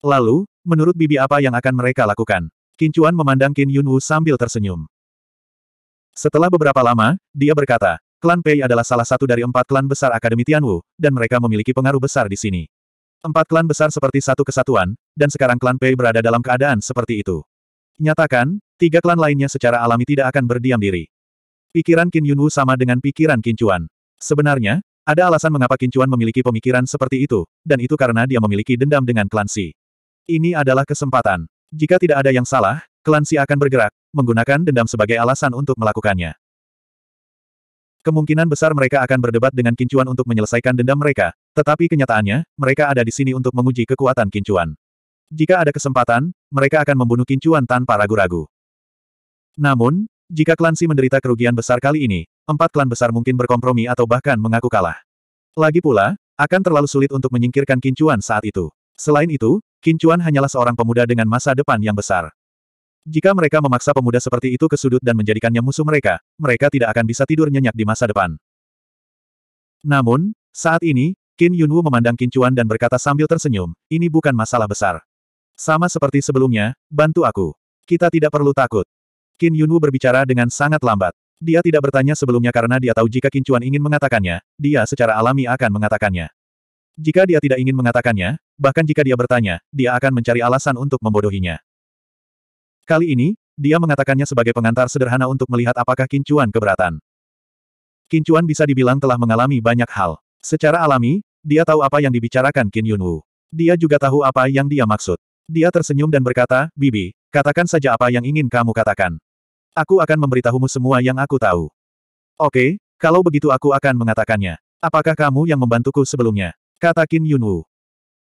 Lalu, menurut Bibi apa yang akan mereka lakukan? Kincuan memandang Qin Yunwu sambil tersenyum. Setelah beberapa lama, dia berkata, klan Pei adalah salah satu dari empat klan besar Akademi Tianwu, dan mereka memiliki pengaruh besar di sini. Empat klan besar seperti satu kesatuan, dan sekarang klan Pei berada dalam keadaan seperti itu. Nyatakan, tiga klan lainnya secara alami tidak akan berdiam diri. Pikiran Qin Yunwu sama dengan pikiran Qin Chuan. Sebenarnya, ada alasan mengapa Qin Chuan memiliki pemikiran seperti itu, dan itu karena dia memiliki dendam dengan klan Si. Ini adalah kesempatan. Jika tidak ada yang salah, klan Si akan bergerak, menggunakan dendam sebagai alasan untuk melakukannya. Kemungkinan besar mereka akan berdebat dengan Kincuan untuk menyelesaikan dendam mereka, tetapi kenyataannya, mereka ada di sini untuk menguji kekuatan Kincuan. Jika ada kesempatan, mereka akan membunuh Kincuan tanpa ragu-ragu. Namun, jika klan Si menderita kerugian besar kali ini, empat klan besar mungkin berkompromi atau bahkan mengaku kalah. Lagi pula, akan terlalu sulit untuk menyingkirkan Kincuan saat itu. Selain itu, Kincuan hanyalah seorang pemuda dengan masa depan yang besar. Jika mereka memaksa pemuda seperti itu ke sudut dan menjadikannya musuh mereka, mereka tidak akan bisa tidur nyenyak di masa depan. Namun, saat ini, Qin Yunwu memandang Chuan dan berkata sambil tersenyum, ini bukan masalah besar. Sama seperti sebelumnya, bantu aku. Kita tidak perlu takut. Qin Yunwu berbicara dengan sangat lambat. Dia tidak bertanya sebelumnya karena dia tahu jika Chuan ingin mengatakannya, dia secara alami akan mengatakannya. Jika dia tidak ingin mengatakannya, bahkan jika dia bertanya, dia akan mencari alasan untuk membodohinya. Kali ini, dia mengatakannya sebagai pengantar sederhana untuk melihat apakah Kincuan keberatan. Kincuan bisa dibilang telah mengalami banyak hal. Secara alami, dia tahu apa yang dibicarakan Qin Yunwu. Dia juga tahu apa yang dia maksud. Dia tersenyum dan berkata, Bibi, katakan saja apa yang ingin kamu katakan. Aku akan memberitahumu semua yang aku tahu. Oke, kalau begitu aku akan mengatakannya. Apakah kamu yang membantuku sebelumnya? Kata Qin Yunwu.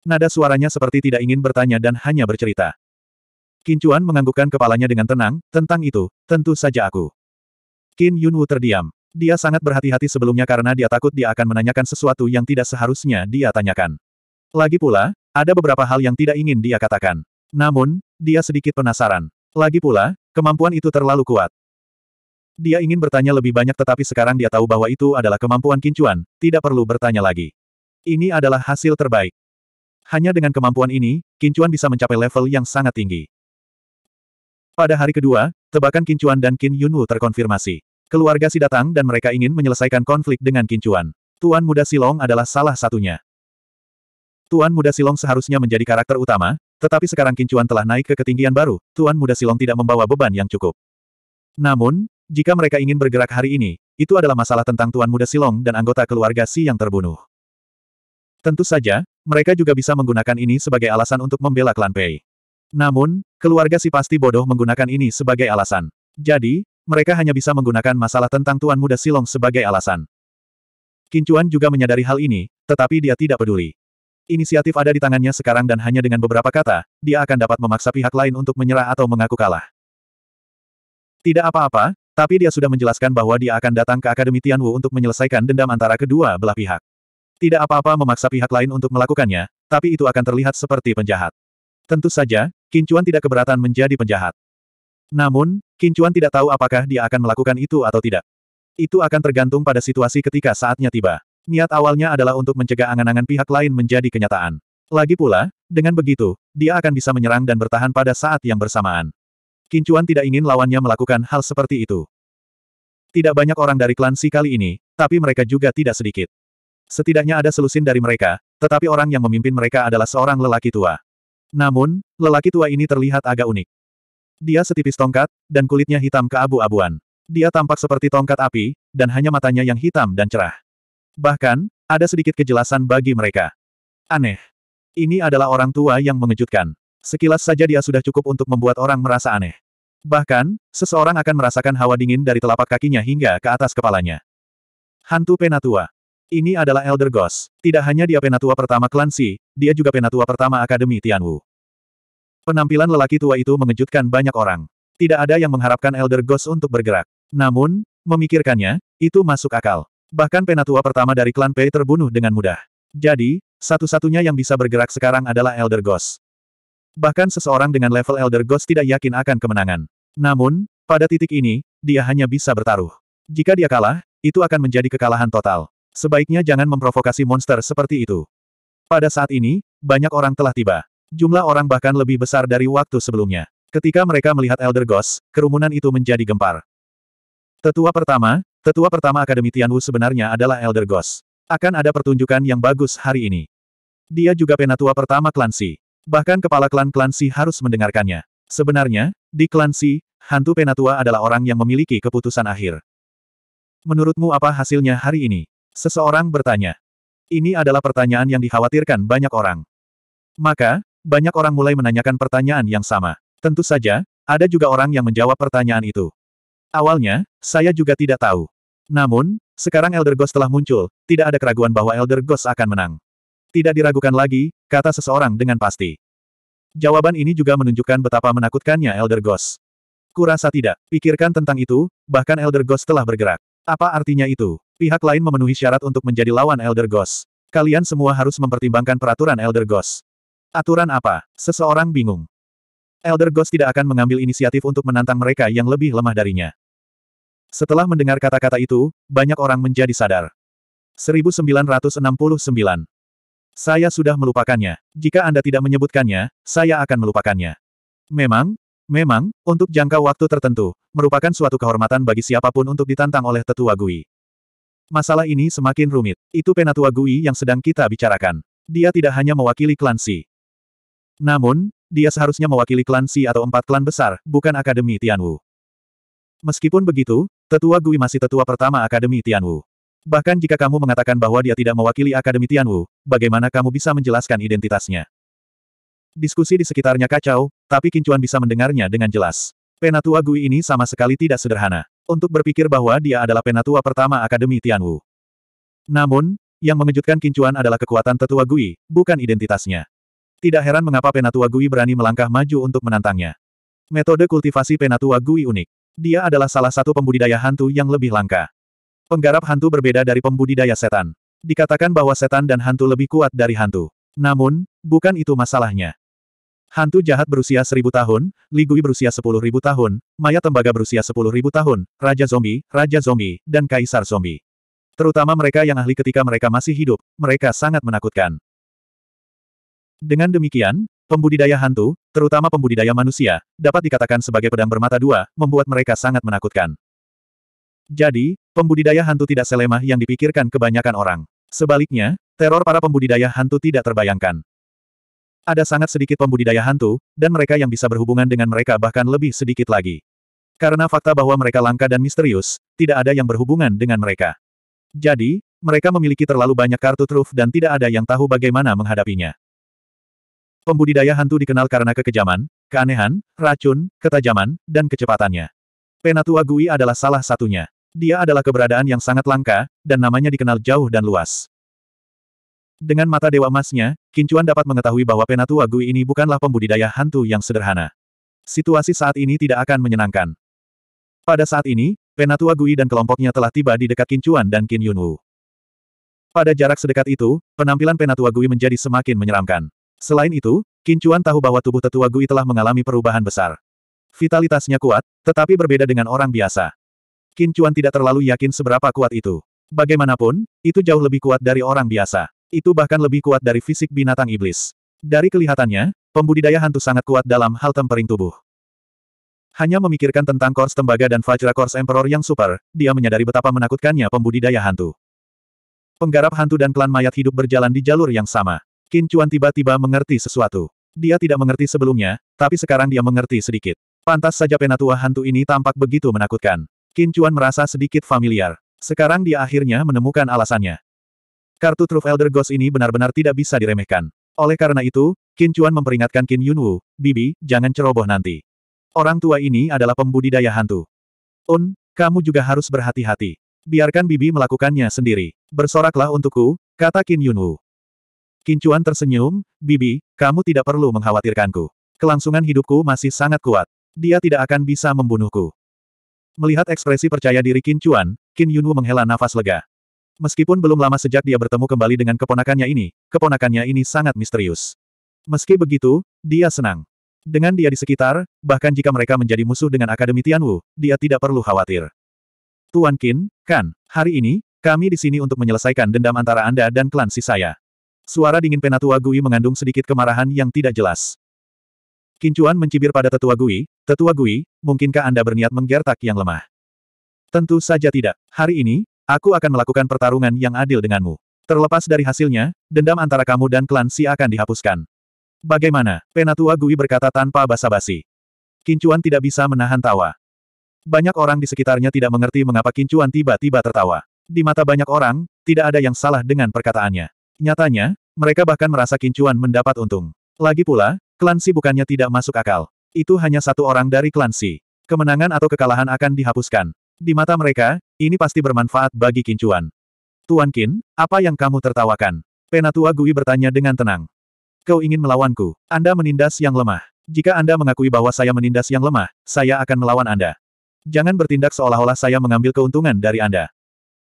Nada suaranya seperti tidak ingin bertanya dan hanya bercerita. Kincuan menganggukkan kepalanya dengan tenang, tentang itu, tentu saja aku. Qin Yunwu terdiam. Dia sangat berhati-hati sebelumnya karena dia takut dia akan menanyakan sesuatu yang tidak seharusnya dia tanyakan. Lagi pula, ada beberapa hal yang tidak ingin dia katakan. Namun, dia sedikit penasaran. Lagi pula, kemampuan itu terlalu kuat. Dia ingin bertanya lebih banyak tetapi sekarang dia tahu bahwa itu adalah kemampuan kincuan, tidak perlu bertanya lagi. Ini adalah hasil terbaik. Hanya dengan kemampuan ini, kincuan bisa mencapai level yang sangat tinggi. Pada hari kedua, tebakan Kincuan dan Kin Yunwu terkonfirmasi. Keluarga Si datang dan mereka ingin menyelesaikan konflik dengan Kincuan. Tuan Muda Silong adalah salah satunya. Tuan Muda Silong seharusnya menjadi karakter utama, tetapi sekarang Kincuan telah naik ke ketinggian baru, Tuan Muda Silong tidak membawa beban yang cukup. Namun, jika mereka ingin bergerak hari ini, itu adalah masalah tentang Tuan Muda Silong dan anggota keluarga Si yang terbunuh. Tentu saja, mereka juga bisa menggunakan ini sebagai alasan untuk membela klan Pei. Namun, keluarga si pasti bodoh menggunakan ini sebagai alasan. Jadi, mereka hanya bisa menggunakan masalah tentang Tuan Muda Silong sebagai alasan. Kincuan juga menyadari hal ini, tetapi dia tidak peduli. Inisiatif ada di tangannya sekarang dan hanya dengan beberapa kata, dia akan dapat memaksa pihak lain untuk menyerah atau mengaku kalah. Tidak apa-apa, tapi dia sudah menjelaskan bahwa dia akan datang ke Akademi Tianwu untuk menyelesaikan dendam antara kedua belah pihak. Tidak apa-apa memaksa pihak lain untuk melakukannya, tapi itu akan terlihat seperti penjahat. Tentu saja, Kincuan tidak keberatan menjadi penjahat. Namun, Kincuan tidak tahu apakah dia akan melakukan itu atau tidak. Itu akan tergantung pada situasi ketika saatnya tiba. Niat awalnya adalah untuk mencegah angan-angan pihak lain menjadi kenyataan. Lagi pula, dengan begitu, dia akan bisa menyerang dan bertahan pada saat yang bersamaan. Kincuan tidak ingin lawannya melakukan hal seperti itu. Tidak banyak orang dari klan Si kali ini, tapi mereka juga tidak sedikit. Setidaknya ada selusin dari mereka, tetapi orang yang memimpin mereka adalah seorang lelaki tua. Namun, lelaki tua ini terlihat agak unik. Dia setipis tongkat, dan kulitnya hitam keabu-abuan. Dia tampak seperti tongkat api, dan hanya matanya yang hitam dan cerah. Bahkan, ada sedikit kejelasan bagi mereka. Aneh. Ini adalah orang tua yang mengejutkan. Sekilas saja dia sudah cukup untuk membuat orang merasa aneh. Bahkan, seseorang akan merasakan hawa dingin dari telapak kakinya hingga ke atas kepalanya. Hantu Penatua. Ini adalah Elder Ghost. Tidak hanya dia penatua pertama klan Si, dia juga penatua pertama Akademi Tianwu. Penampilan lelaki tua itu mengejutkan banyak orang. Tidak ada yang mengharapkan Elder Ghost untuk bergerak. Namun, memikirkannya, itu masuk akal. Bahkan penatua pertama dari klan Pei terbunuh dengan mudah. Jadi, satu-satunya yang bisa bergerak sekarang adalah Elder Ghost. Bahkan seseorang dengan level Elder Ghost tidak yakin akan kemenangan. Namun, pada titik ini, dia hanya bisa bertaruh. Jika dia kalah, itu akan menjadi kekalahan total. Sebaiknya jangan memprovokasi monster seperti itu. Pada saat ini, banyak orang telah tiba. Jumlah orang bahkan lebih besar dari waktu sebelumnya. Ketika mereka melihat Elder Ghost, kerumunan itu menjadi gempar. Tetua pertama, tetua pertama Akademi Tianwu sebenarnya adalah Elder Ghost. Akan ada pertunjukan yang bagus hari ini. Dia juga penatua pertama klan Si. Bahkan kepala klan klan Si harus mendengarkannya. Sebenarnya, di klan Si, hantu penatua adalah orang yang memiliki keputusan akhir. Menurutmu apa hasilnya hari ini? Seseorang bertanya. Ini adalah pertanyaan yang dikhawatirkan banyak orang. Maka, banyak orang mulai menanyakan pertanyaan yang sama. Tentu saja, ada juga orang yang menjawab pertanyaan itu. Awalnya, saya juga tidak tahu. Namun, sekarang Elder Ghost telah muncul, tidak ada keraguan bahwa Elder Ghost akan menang. Tidak diragukan lagi, kata seseorang dengan pasti. Jawaban ini juga menunjukkan betapa menakutkannya Elder Ghost. Kurasa tidak, pikirkan tentang itu, bahkan Elder Ghost telah bergerak. Apa artinya itu? Pihak lain memenuhi syarat untuk menjadi lawan Elder Ghost. Kalian semua harus mempertimbangkan peraturan Elder Ghost. Aturan apa? Seseorang bingung. Elder Ghost tidak akan mengambil inisiatif untuk menantang mereka yang lebih lemah darinya. Setelah mendengar kata-kata itu, banyak orang menjadi sadar. 1969. Saya sudah melupakannya. Jika Anda tidak menyebutkannya, saya akan melupakannya. Memang, memang, untuk jangka waktu tertentu, merupakan suatu kehormatan bagi siapapun untuk ditantang oleh tetua Gui. Masalah ini semakin rumit. Itu Penatua Gui yang sedang kita bicarakan. Dia tidak hanya mewakili klan Si. Namun, dia seharusnya mewakili klan Si atau empat klan besar, bukan Akademi Tianwu. Meskipun begitu, Tetua Gui masih tetua pertama Akademi Tianwu. Bahkan jika kamu mengatakan bahwa dia tidak mewakili Akademi Tianwu, bagaimana kamu bisa menjelaskan identitasnya? Diskusi di sekitarnya kacau, tapi Kincuan bisa mendengarnya dengan jelas. Penatua Gui ini sama sekali tidak sederhana untuk berpikir bahwa dia adalah penatua pertama Akademi Tianwu. Namun, yang mengejutkan Kincuan adalah kekuatan tetua Gui, bukan identitasnya. Tidak heran mengapa penatua Gui berani melangkah maju untuk menantangnya. Metode kultivasi penatua Gui unik. Dia adalah salah satu pembudidaya hantu yang lebih langka. Penggarap hantu berbeda dari pembudidaya setan. Dikatakan bahwa setan dan hantu lebih kuat dari hantu. Namun, bukan itu masalahnya. Hantu jahat berusia seribu tahun, Ligui berusia sepuluh ribu tahun, mayat Tembaga berusia sepuluh ribu tahun, Raja Zombie, Raja Zombie, dan Kaisar Zombie. Terutama mereka yang ahli ketika mereka masih hidup, mereka sangat menakutkan. Dengan demikian, pembudidaya hantu, terutama pembudidaya manusia, dapat dikatakan sebagai pedang bermata dua, membuat mereka sangat menakutkan. Jadi, pembudidaya hantu tidak selemah yang dipikirkan kebanyakan orang. Sebaliknya, teror para pembudidaya hantu tidak terbayangkan. Ada sangat sedikit pembudidaya hantu, dan mereka yang bisa berhubungan dengan mereka bahkan lebih sedikit lagi. Karena fakta bahwa mereka langka dan misterius, tidak ada yang berhubungan dengan mereka. Jadi, mereka memiliki terlalu banyak kartu truf dan tidak ada yang tahu bagaimana menghadapinya. Pembudidaya hantu dikenal karena kekejaman, keanehan, racun, ketajaman, dan kecepatannya. Penatua Gui adalah salah satunya. Dia adalah keberadaan yang sangat langka, dan namanya dikenal jauh dan luas. Dengan mata Dewa Emasnya, Kincuan dapat mengetahui bahwa penatua Gui ini bukanlah pembudidaya hantu yang sederhana. Situasi saat ini tidak akan menyenangkan. Pada saat ini, penatua Gui dan kelompoknya telah tiba di dekat Kincuan dan Kin Yunwu. Pada jarak sedekat itu, penampilan penatua Gui menjadi semakin menyeramkan. Selain itu, Kincuan tahu bahwa tubuh tetua Gui telah mengalami perubahan besar. Vitalitasnya kuat, tetapi berbeda dengan orang biasa. Kincuan tidak terlalu yakin seberapa kuat itu. Bagaimanapun, itu jauh lebih kuat dari orang biasa. Itu bahkan lebih kuat dari fisik binatang iblis. Dari kelihatannya, pembudidaya hantu sangat kuat dalam hal tempering tubuh. Hanya memikirkan tentang kors tembaga dan Vajra Kors Emperor yang super, dia menyadari betapa menakutkannya pembudidaya hantu. Penggarap hantu dan klan mayat hidup berjalan di jalur yang sama. Qin Chuan tiba-tiba mengerti sesuatu. Dia tidak mengerti sebelumnya, tapi sekarang dia mengerti sedikit. Pantas saja penatua hantu ini tampak begitu menakutkan. Qin Chuan merasa sedikit familiar. Sekarang dia akhirnya menemukan alasannya. Kartu Truth Elder Ghost ini benar-benar tidak bisa diremehkan. Oleh karena itu, Qin Chuan memperingatkan Qin Yunwu, Bibi, jangan ceroboh nanti. Orang tua ini adalah pembudidaya hantu. Un, kamu juga harus berhati-hati. Biarkan Bibi melakukannya sendiri. Bersoraklah untukku, kata Qin Yunwu. Qin Chuan tersenyum, Bibi, kamu tidak perlu mengkhawatirkanku. Kelangsungan hidupku masih sangat kuat. Dia tidak akan bisa membunuhku. Melihat ekspresi percaya diri Qin Chuan, Qin Yunwu menghela nafas lega. Meskipun belum lama sejak dia bertemu kembali dengan keponakannya ini, keponakannya ini sangat misterius. Meski begitu, dia senang. Dengan dia di sekitar, bahkan jika mereka menjadi musuh dengan Akademi Tianwu, dia tidak perlu khawatir. Tuan Qin, Kan, hari ini, kami di sini untuk menyelesaikan dendam antara Anda dan klan si saya. Suara dingin penatua Gui mengandung sedikit kemarahan yang tidak jelas. Kincuan mencibir pada tetua Gui, Tetua Gui, mungkinkah Anda berniat menggertak yang lemah? Tentu saja tidak. Hari ini, Aku akan melakukan pertarungan yang adil denganmu. Terlepas dari hasilnya, dendam antara kamu dan klan Si akan dihapuskan. Bagaimana? Penatua Gui berkata tanpa basa-basi. Kincuan tidak bisa menahan tawa. Banyak orang di sekitarnya tidak mengerti mengapa Kincuan tiba-tiba tertawa. Di mata banyak orang, tidak ada yang salah dengan perkataannya. Nyatanya, mereka bahkan merasa Kincuan mendapat untung. Lagi pula, klan Si bukannya tidak masuk akal. Itu hanya satu orang dari klan Si. Kemenangan atau kekalahan akan dihapuskan. Di mata mereka, ini pasti bermanfaat bagi Kincuan. Tuan Kin, apa yang kamu tertawakan? Penatua Gui bertanya dengan tenang. Kau ingin melawanku. Anda menindas yang lemah. Jika Anda mengakui bahwa saya menindas yang lemah, saya akan melawan Anda. Jangan bertindak seolah-olah saya mengambil keuntungan dari Anda.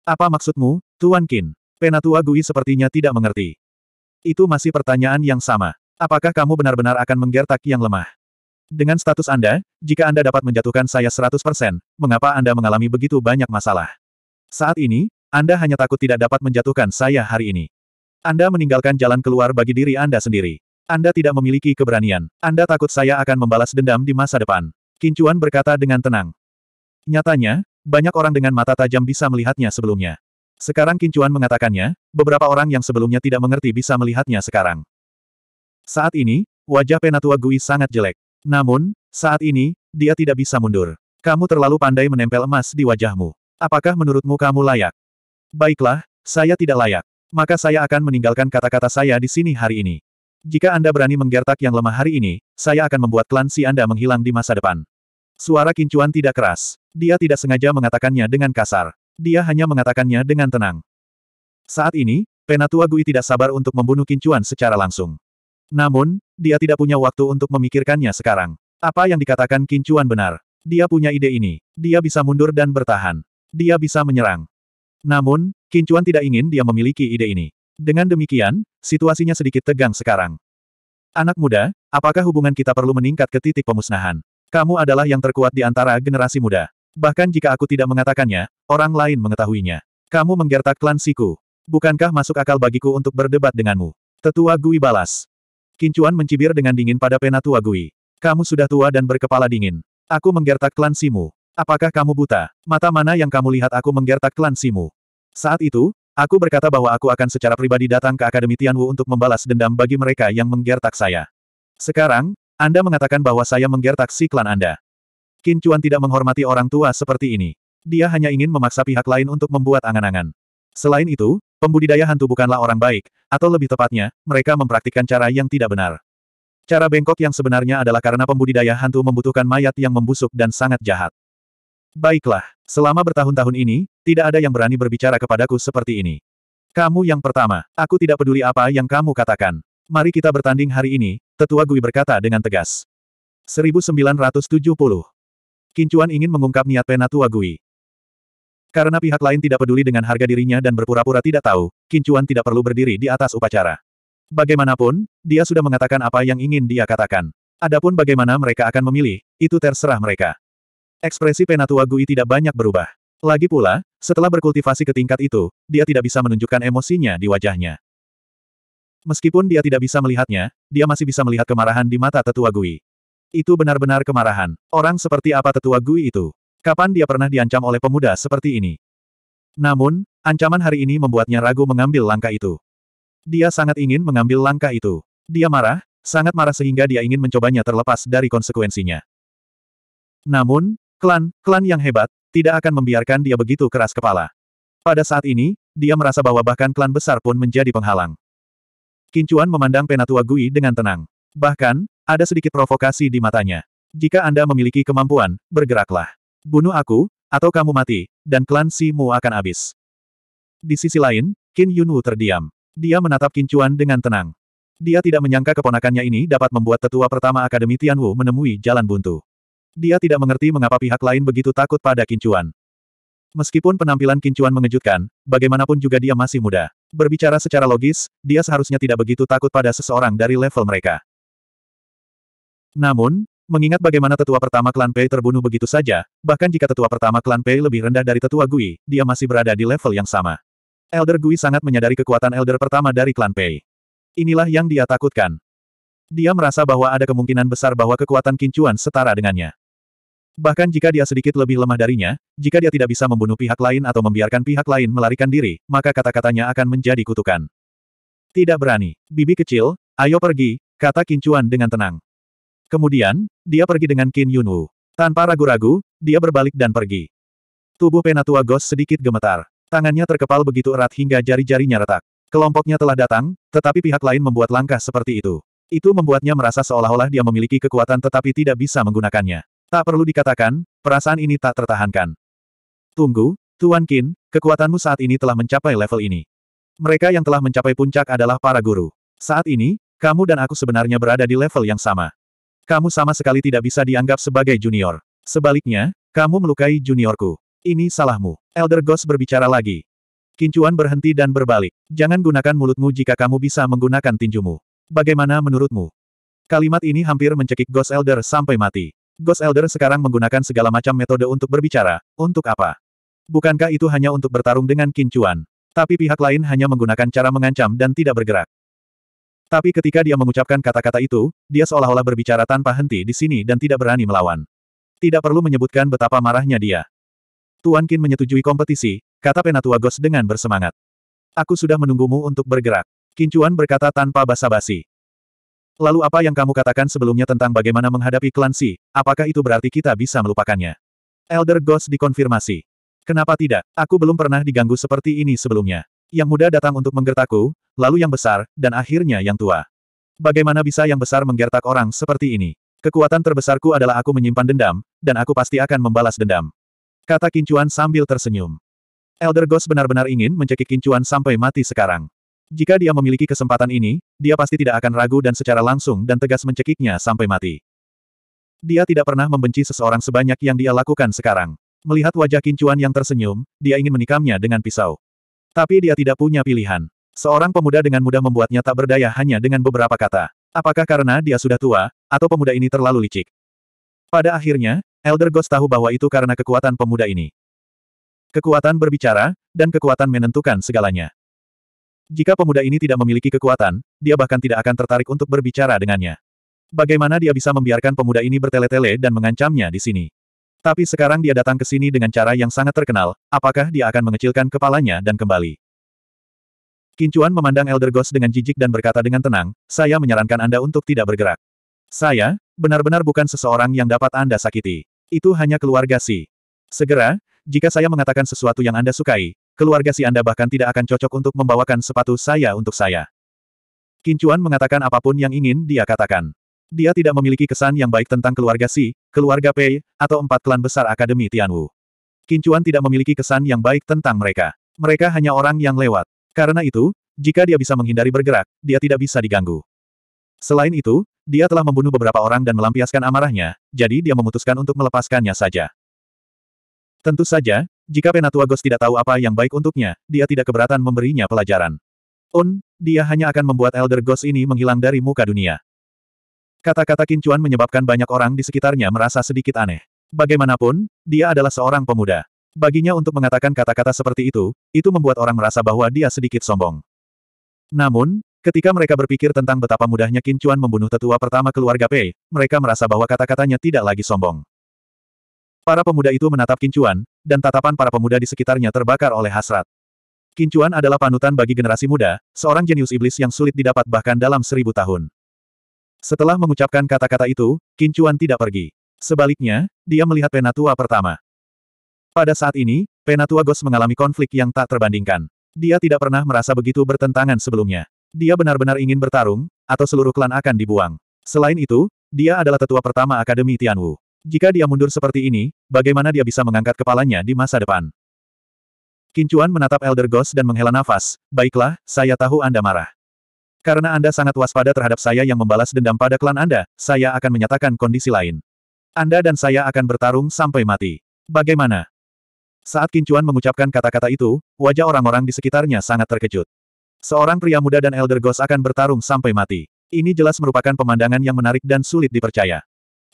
Apa maksudmu, Tuan Kin? Penatua Gui sepertinya tidak mengerti. Itu masih pertanyaan yang sama. Apakah kamu benar-benar akan menggertak yang lemah? Dengan status Anda, jika Anda dapat menjatuhkan saya 100%, mengapa Anda mengalami begitu banyak masalah? Saat ini, Anda hanya takut tidak dapat menjatuhkan saya hari ini. Anda meninggalkan jalan keluar bagi diri Anda sendiri. Anda tidak memiliki keberanian. Anda takut saya akan membalas dendam di masa depan. Kincuan berkata dengan tenang. Nyatanya, banyak orang dengan mata tajam bisa melihatnya sebelumnya. Sekarang Kincuan mengatakannya, beberapa orang yang sebelumnya tidak mengerti bisa melihatnya sekarang. Saat ini, wajah Penatua Gui sangat jelek. Namun, saat ini, dia tidak bisa mundur. Kamu terlalu pandai menempel emas di wajahmu. Apakah menurutmu kamu layak? Baiklah, saya tidak layak. Maka saya akan meninggalkan kata-kata saya di sini hari ini. Jika Anda berani menggertak yang lemah hari ini, saya akan membuat klan si Anda menghilang di masa depan. Suara kincuan tidak keras. Dia tidak sengaja mengatakannya dengan kasar. Dia hanya mengatakannya dengan tenang. Saat ini, Penatua Gui tidak sabar untuk membunuh kincuan secara langsung. Namun, dia tidak punya waktu untuk memikirkannya sekarang. Apa yang dikatakan Kincuan benar. Dia punya ide ini. Dia bisa mundur dan bertahan. Dia bisa menyerang. Namun, Kincuan tidak ingin dia memiliki ide ini. Dengan demikian, situasinya sedikit tegang sekarang. Anak muda, apakah hubungan kita perlu meningkat ke titik pemusnahan? Kamu adalah yang terkuat di antara generasi muda. Bahkan jika aku tidak mengatakannya, orang lain mengetahuinya. Kamu menggertak klan Siku. Bukankah masuk akal bagiku untuk berdebat denganmu? Tetua Gui balas. Kincuan mencibir dengan dingin pada Penatua Gui. Kamu sudah tua dan berkepala dingin. Aku menggertak klan Simu. Apakah kamu buta? Mata mana yang kamu lihat aku menggertak klan Simu? Saat itu, aku berkata bahwa aku akan secara pribadi datang ke Akademi Tianwu untuk membalas dendam bagi mereka yang menggertak saya. Sekarang, Anda mengatakan bahwa saya menggertak si klan Anda. Kincuan tidak menghormati orang tua seperti ini. Dia hanya ingin memaksa pihak lain untuk membuat angan-angan. Selain itu, pembudidaya hantu bukanlah orang baik, atau lebih tepatnya, mereka mempraktikkan cara yang tidak benar. Cara bengkok yang sebenarnya adalah karena pembudidaya hantu membutuhkan mayat yang membusuk dan sangat jahat. Baiklah, selama bertahun-tahun ini, tidak ada yang berani berbicara kepadaku seperti ini. Kamu yang pertama, aku tidak peduli apa yang kamu katakan. Mari kita bertanding hari ini, tetua Gui berkata dengan tegas. 1970 Kincuan ingin mengungkap niat Penatua Gui. Karena pihak lain tidak peduli dengan harga dirinya dan berpura-pura tidak tahu, Kincuan tidak perlu berdiri di atas upacara. Bagaimanapun, dia sudah mengatakan apa yang ingin dia katakan. Adapun bagaimana mereka akan memilih, itu terserah mereka. Ekspresi Penatua Gui tidak banyak berubah. Lagi pula, setelah berkultivasi ke tingkat itu, dia tidak bisa menunjukkan emosinya di wajahnya. Meskipun dia tidak bisa melihatnya, dia masih bisa melihat kemarahan di mata tetua Gui. Itu benar-benar kemarahan. Orang seperti apa tetua Gui itu? Kapan dia pernah diancam oleh pemuda seperti ini? Namun, ancaman hari ini membuatnya ragu mengambil langkah itu. Dia sangat ingin mengambil langkah itu. Dia marah, sangat marah sehingga dia ingin mencobanya terlepas dari konsekuensinya. Namun, klan, klan yang hebat, tidak akan membiarkan dia begitu keras kepala. Pada saat ini, dia merasa bahwa bahkan klan besar pun menjadi penghalang. Kincuan memandang Penatua Gui dengan tenang. Bahkan, ada sedikit provokasi di matanya. Jika Anda memiliki kemampuan, bergeraklah. Bunuh aku, atau kamu mati, dan klan Simu akan habis. Di sisi lain, Qin Yunwu terdiam. Dia menatap Qin Chuan dengan tenang. Dia tidak menyangka keponakannya ini dapat membuat tetua pertama Akademi Tianwu menemui jalan buntu. Dia tidak mengerti mengapa pihak lain begitu takut pada Qin Chuan. Meskipun penampilan Qin Chuan mengejutkan, bagaimanapun juga dia masih muda. Berbicara secara logis, dia seharusnya tidak begitu takut pada seseorang dari level mereka. Namun, Mengingat bagaimana tetua pertama klan Pei terbunuh begitu saja, bahkan jika tetua pertama klan Pei lebih rendah dari tetua Gui, dia masih berada di level yang sama. Elder Gui sangat menyadari kekuatan Elder pertama dari klan Pei. Inilah yang dia takutkan. Dia merasa bahwa ada kemungkinan besar bahwa kekuatan kincuan setara dengannya. Bahkan jika dia sedikit lebih lemah darinya, jika dia tidak bisa membunuh pihak lain atau membiarkan pihak lain melarikan diri, maka kata-katanya akan menjadi kutukan. Tidak berani. Bibi kecil, ayo pergi, kata kincuan dengan tenang. Kemudian, dia pergi dengan Qin Yunwu. Tanpa ragu-ragu, dia berbalik dan pergi. Tubuh penatua Ghost sedikit gemetar. Tangannya terkepal begitu erat hingga jari-jarinya retak. Kelompoknya telah datang, tetapi pihak lain membuat langkah seperti itu. Itu membuatnya merasa seolah-olah dia memiliki kekuatan tetapi tidak bisa menggunakannya. Tak perlu dikatakan, perasaan ini tak tertahankan. Tunggu, Tuan Qin, kekuatanmu saat ini telah mencapai level ini. Mereka yang telah mencapai puncak adalah para guru. Saat ini, kamu dan aku sebenarnya berada di level yang sama. Kamu sama sekali tidak bisa dianggap sebagai junior. Sebaliknya, kamu melukai juniorku. Ini salahmu. Elder Ghost berbicara lagi. Kincuan berhenti dan berbalik. Jangan gunakan mulutmu jika kamu bisa menggunakan tinjumu. Bagaimana menurutmu? Kalimat ini hampir mencekik Ghost Elder sampai mati. Ghost Elder sekarang menggunakan segala macam metode untuk berbicara, untuk apa? Bukankah itu hanya untuk bertarung dengan Kincuan? Tapi pihak lain hanya menggunakan cara mengancam dan tidak bergerak. Tapi ketika dia mengucapkan kata-kata itu, dia seolah-olah berbicara tanpa henti di sini dan tidak berani melawan. Tidak perlu menyebutkan betapa marahnya dia. Tuan Kin menyetujui kompetisi, kata Penatua Gos dengan bersemangat. Aku sudah menunggumu untuk bergerak. Kincuan Chuan berkata tanpa basa-basi. Lalu apa yang kamu katakan sebelumnya tentang bagaimana menghadapi klan Si, apakah itu berarti kita bisa melupakannya? Elder Ghost dikonfirmasi. Kenapa tidak? Aku belum pernah diganggu seperti ini sebelumnya. Yang muda datang untuk menggertakku, lalu yang besar, dan akhirnya yang tua. Bagaimana bisa yang besar menggertak orang seperti ini? Kekuatan terbesarku adalah aku menyimpan dendam, dan aku pasti akan membalas dendam. Kata Kincuan sambil tersenyum. Elder Ghost benar-benar ingin mencekik Kincuan sampai mati sekarang. Jika dia memiliki kesempatan ini, dia pasti tidak akan ragu dan secara langsung dan tegas mencekiknya sampai mati. Dia tidak pernah membenci seseorang sebanyak yang dia lakukan sekarang. Melihat wajah Kincuan yang tersenyum, dia ingin menikamnya dengan pisau. Tapi dia tidak punya pilihan. Seorang pemuda dengan mudah membuatnya tak berdaya hanya dengan beberapa kata. Apakah karena dia sudah tua, atau pemuda ini terlalu licik? Pada akhirnya, Elder Ghost tahu bahwa itu karena kekuatan pemuda ini. Kekuatan berbicara, dan kekuatan menentukan segalanya. Jika pemuda ini tidak memiliki kekuatan, dia bahkan tidak akan tertarik untuk berbicara dengannya. Bagaimana dia bisa membiarkan pemuda ini bertele-tele dan mengancamnya di sini? Tapi sekarang dia datang ke sini dengan cara yang sangat terkenal, apakah dia akan mengecilkan kepalanya dan kembali? Kincuan memandang Elder Ghost dengan jijik dan berkata dengan tenang, saya menyarankan Anda untuk tidak bergerak. Saya, benar-benar bukan seseorang yang dapat Anda sakiti. Itu hanya keluarga si. Segera, jika saya mengatakan sesuatu yang Anda sukai, keluarga si Anda bahkan tidak akan cocok untuk membawakan sepatu saya untuk saya. Kincuan mengatakan apapun yang ingin dia katakan. Dia tidak memiliki kesan yang baik tentang keluarga Si, keluarga Pei, atau empat klan besar Akademi Tianwu. Kincuan tidak memiliki kesan yang baik tentang mereka. Mereka hanya orang yang lewat. Karena itu, jika dia bisa menghindari bergerak, dia tidak bisa diganggu. Selain itu, dia telah membunuh beberapa orang dan melampiaskan amarahnya, jadi dia memutuskan untuk melepaskannya saja. Tentu saja, jika Penatua Ghost tidak tahu apa yang baik untuknya, dia tidak keberatan memberinya pelajaran. Un, dia hanya akan membuat Elder Ghost ini menghilang dari muka dunia. Kata-kata Kincuan menyebabkan banyak orang di sekitarnya merasa sedikit aneh. Bagaimanapun, dia adalah seorang pemuda. Baginya untuk mengatakan kata-kata seperti itu, itu membuat orang merasa bahwa dia sedikit sombong. Namun, ketika mereka berpikir tentang betapa mudahnya Kincuan membunuh tetua pertama keluarga Pei, mereka merasa bahwa kata-katanya tidak lagi sombong. Para pemuda itu menatap Kincuan, dan tatapan para pemuda di sekitarnya terbakar oleh hasrat. Kincuan adalah panutan bagi generasi muda, seorang jenius iblis yang sulit didapat bahkan dalam seribu tahun. Setelah mengucapkan kata-kata itu, Kincuan tidak pergi. Sebaliknya, dia melihat penatua pertama. Pada saat ini, penatua Gos mengalami konflik yang tak terbandingkan. Dia tidak pernah merasa begitu bertentangan sebelumnya. Dia benar-benar ingin bertarung, atau seluruh klan akan dibuang. Selain itu, dia adalah tetua pertama Akademi Tianwu. Jika dia mundur seperti ini, bagaimana dia bisa mengangkat kepalanya di masa depan? Kincuan menatap Elder Ghost dan menghela nafas, baiklah, saya tahu Anda marah. Karena Anda sangat waspada terhadap saya yang membalas dendam pada klan Anda, saya akan menyatakan kondisi lain. Anda dan saya akan bertarung sampai mati. Bagaimana? Saat Kincuan mengucapkan kata-kata itu, wajah orang-orang di sekitarnya sangat terkejut. Seorang pria muda dan elder ghost akan bertarung sampai mati. Ini jelas merupakan pemandangan yang menarik dan sulit dipercaya.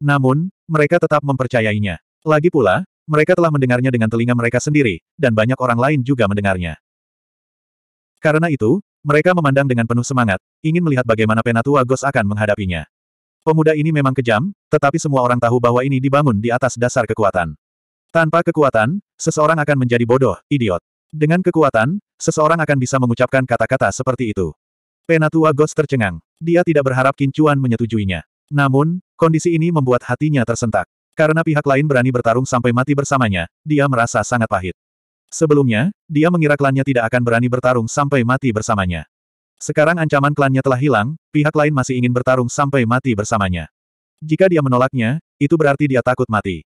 Namun, mereka tetap mempercayainya. Lagi pula, mereka telah mendengarnya dengan telinga mereka sendiri, dan banyak orang lain juga mendengarnya. Karena itu, mereka memandang dengan penuh semangat, ingin melihat bagaimana Penatua Ghost akan menghadapinya. Pemuda ini memang kejam, tetapi semua orang tahu bahwa ini dibangun di atas dasar kekuatan. Tanpa kekuatan, seseorang akan menjadi bodoh, idiot. Dengan kekuatan, seseorang akan bisa mengucapkan kata-kata seperti itu. Penatua Ghost tercengang. Dia tidak berharap Kincuan menyetujuinya. Namun, kondisi ini membuat hatinya tersentak. Karena pihak lain berani bertarung sampai mati bersamanya, dia merasa sangat pahit. Sebelumnya, dia mengira klannya tidak akan berani bertarung sampai mati bersamanya. Sekarang ancaman klannya telah hilang, pihak lain masih ingin bertarung sampai mati bersamanya. Jika dia menolaknya, itu berarti dia takut mati.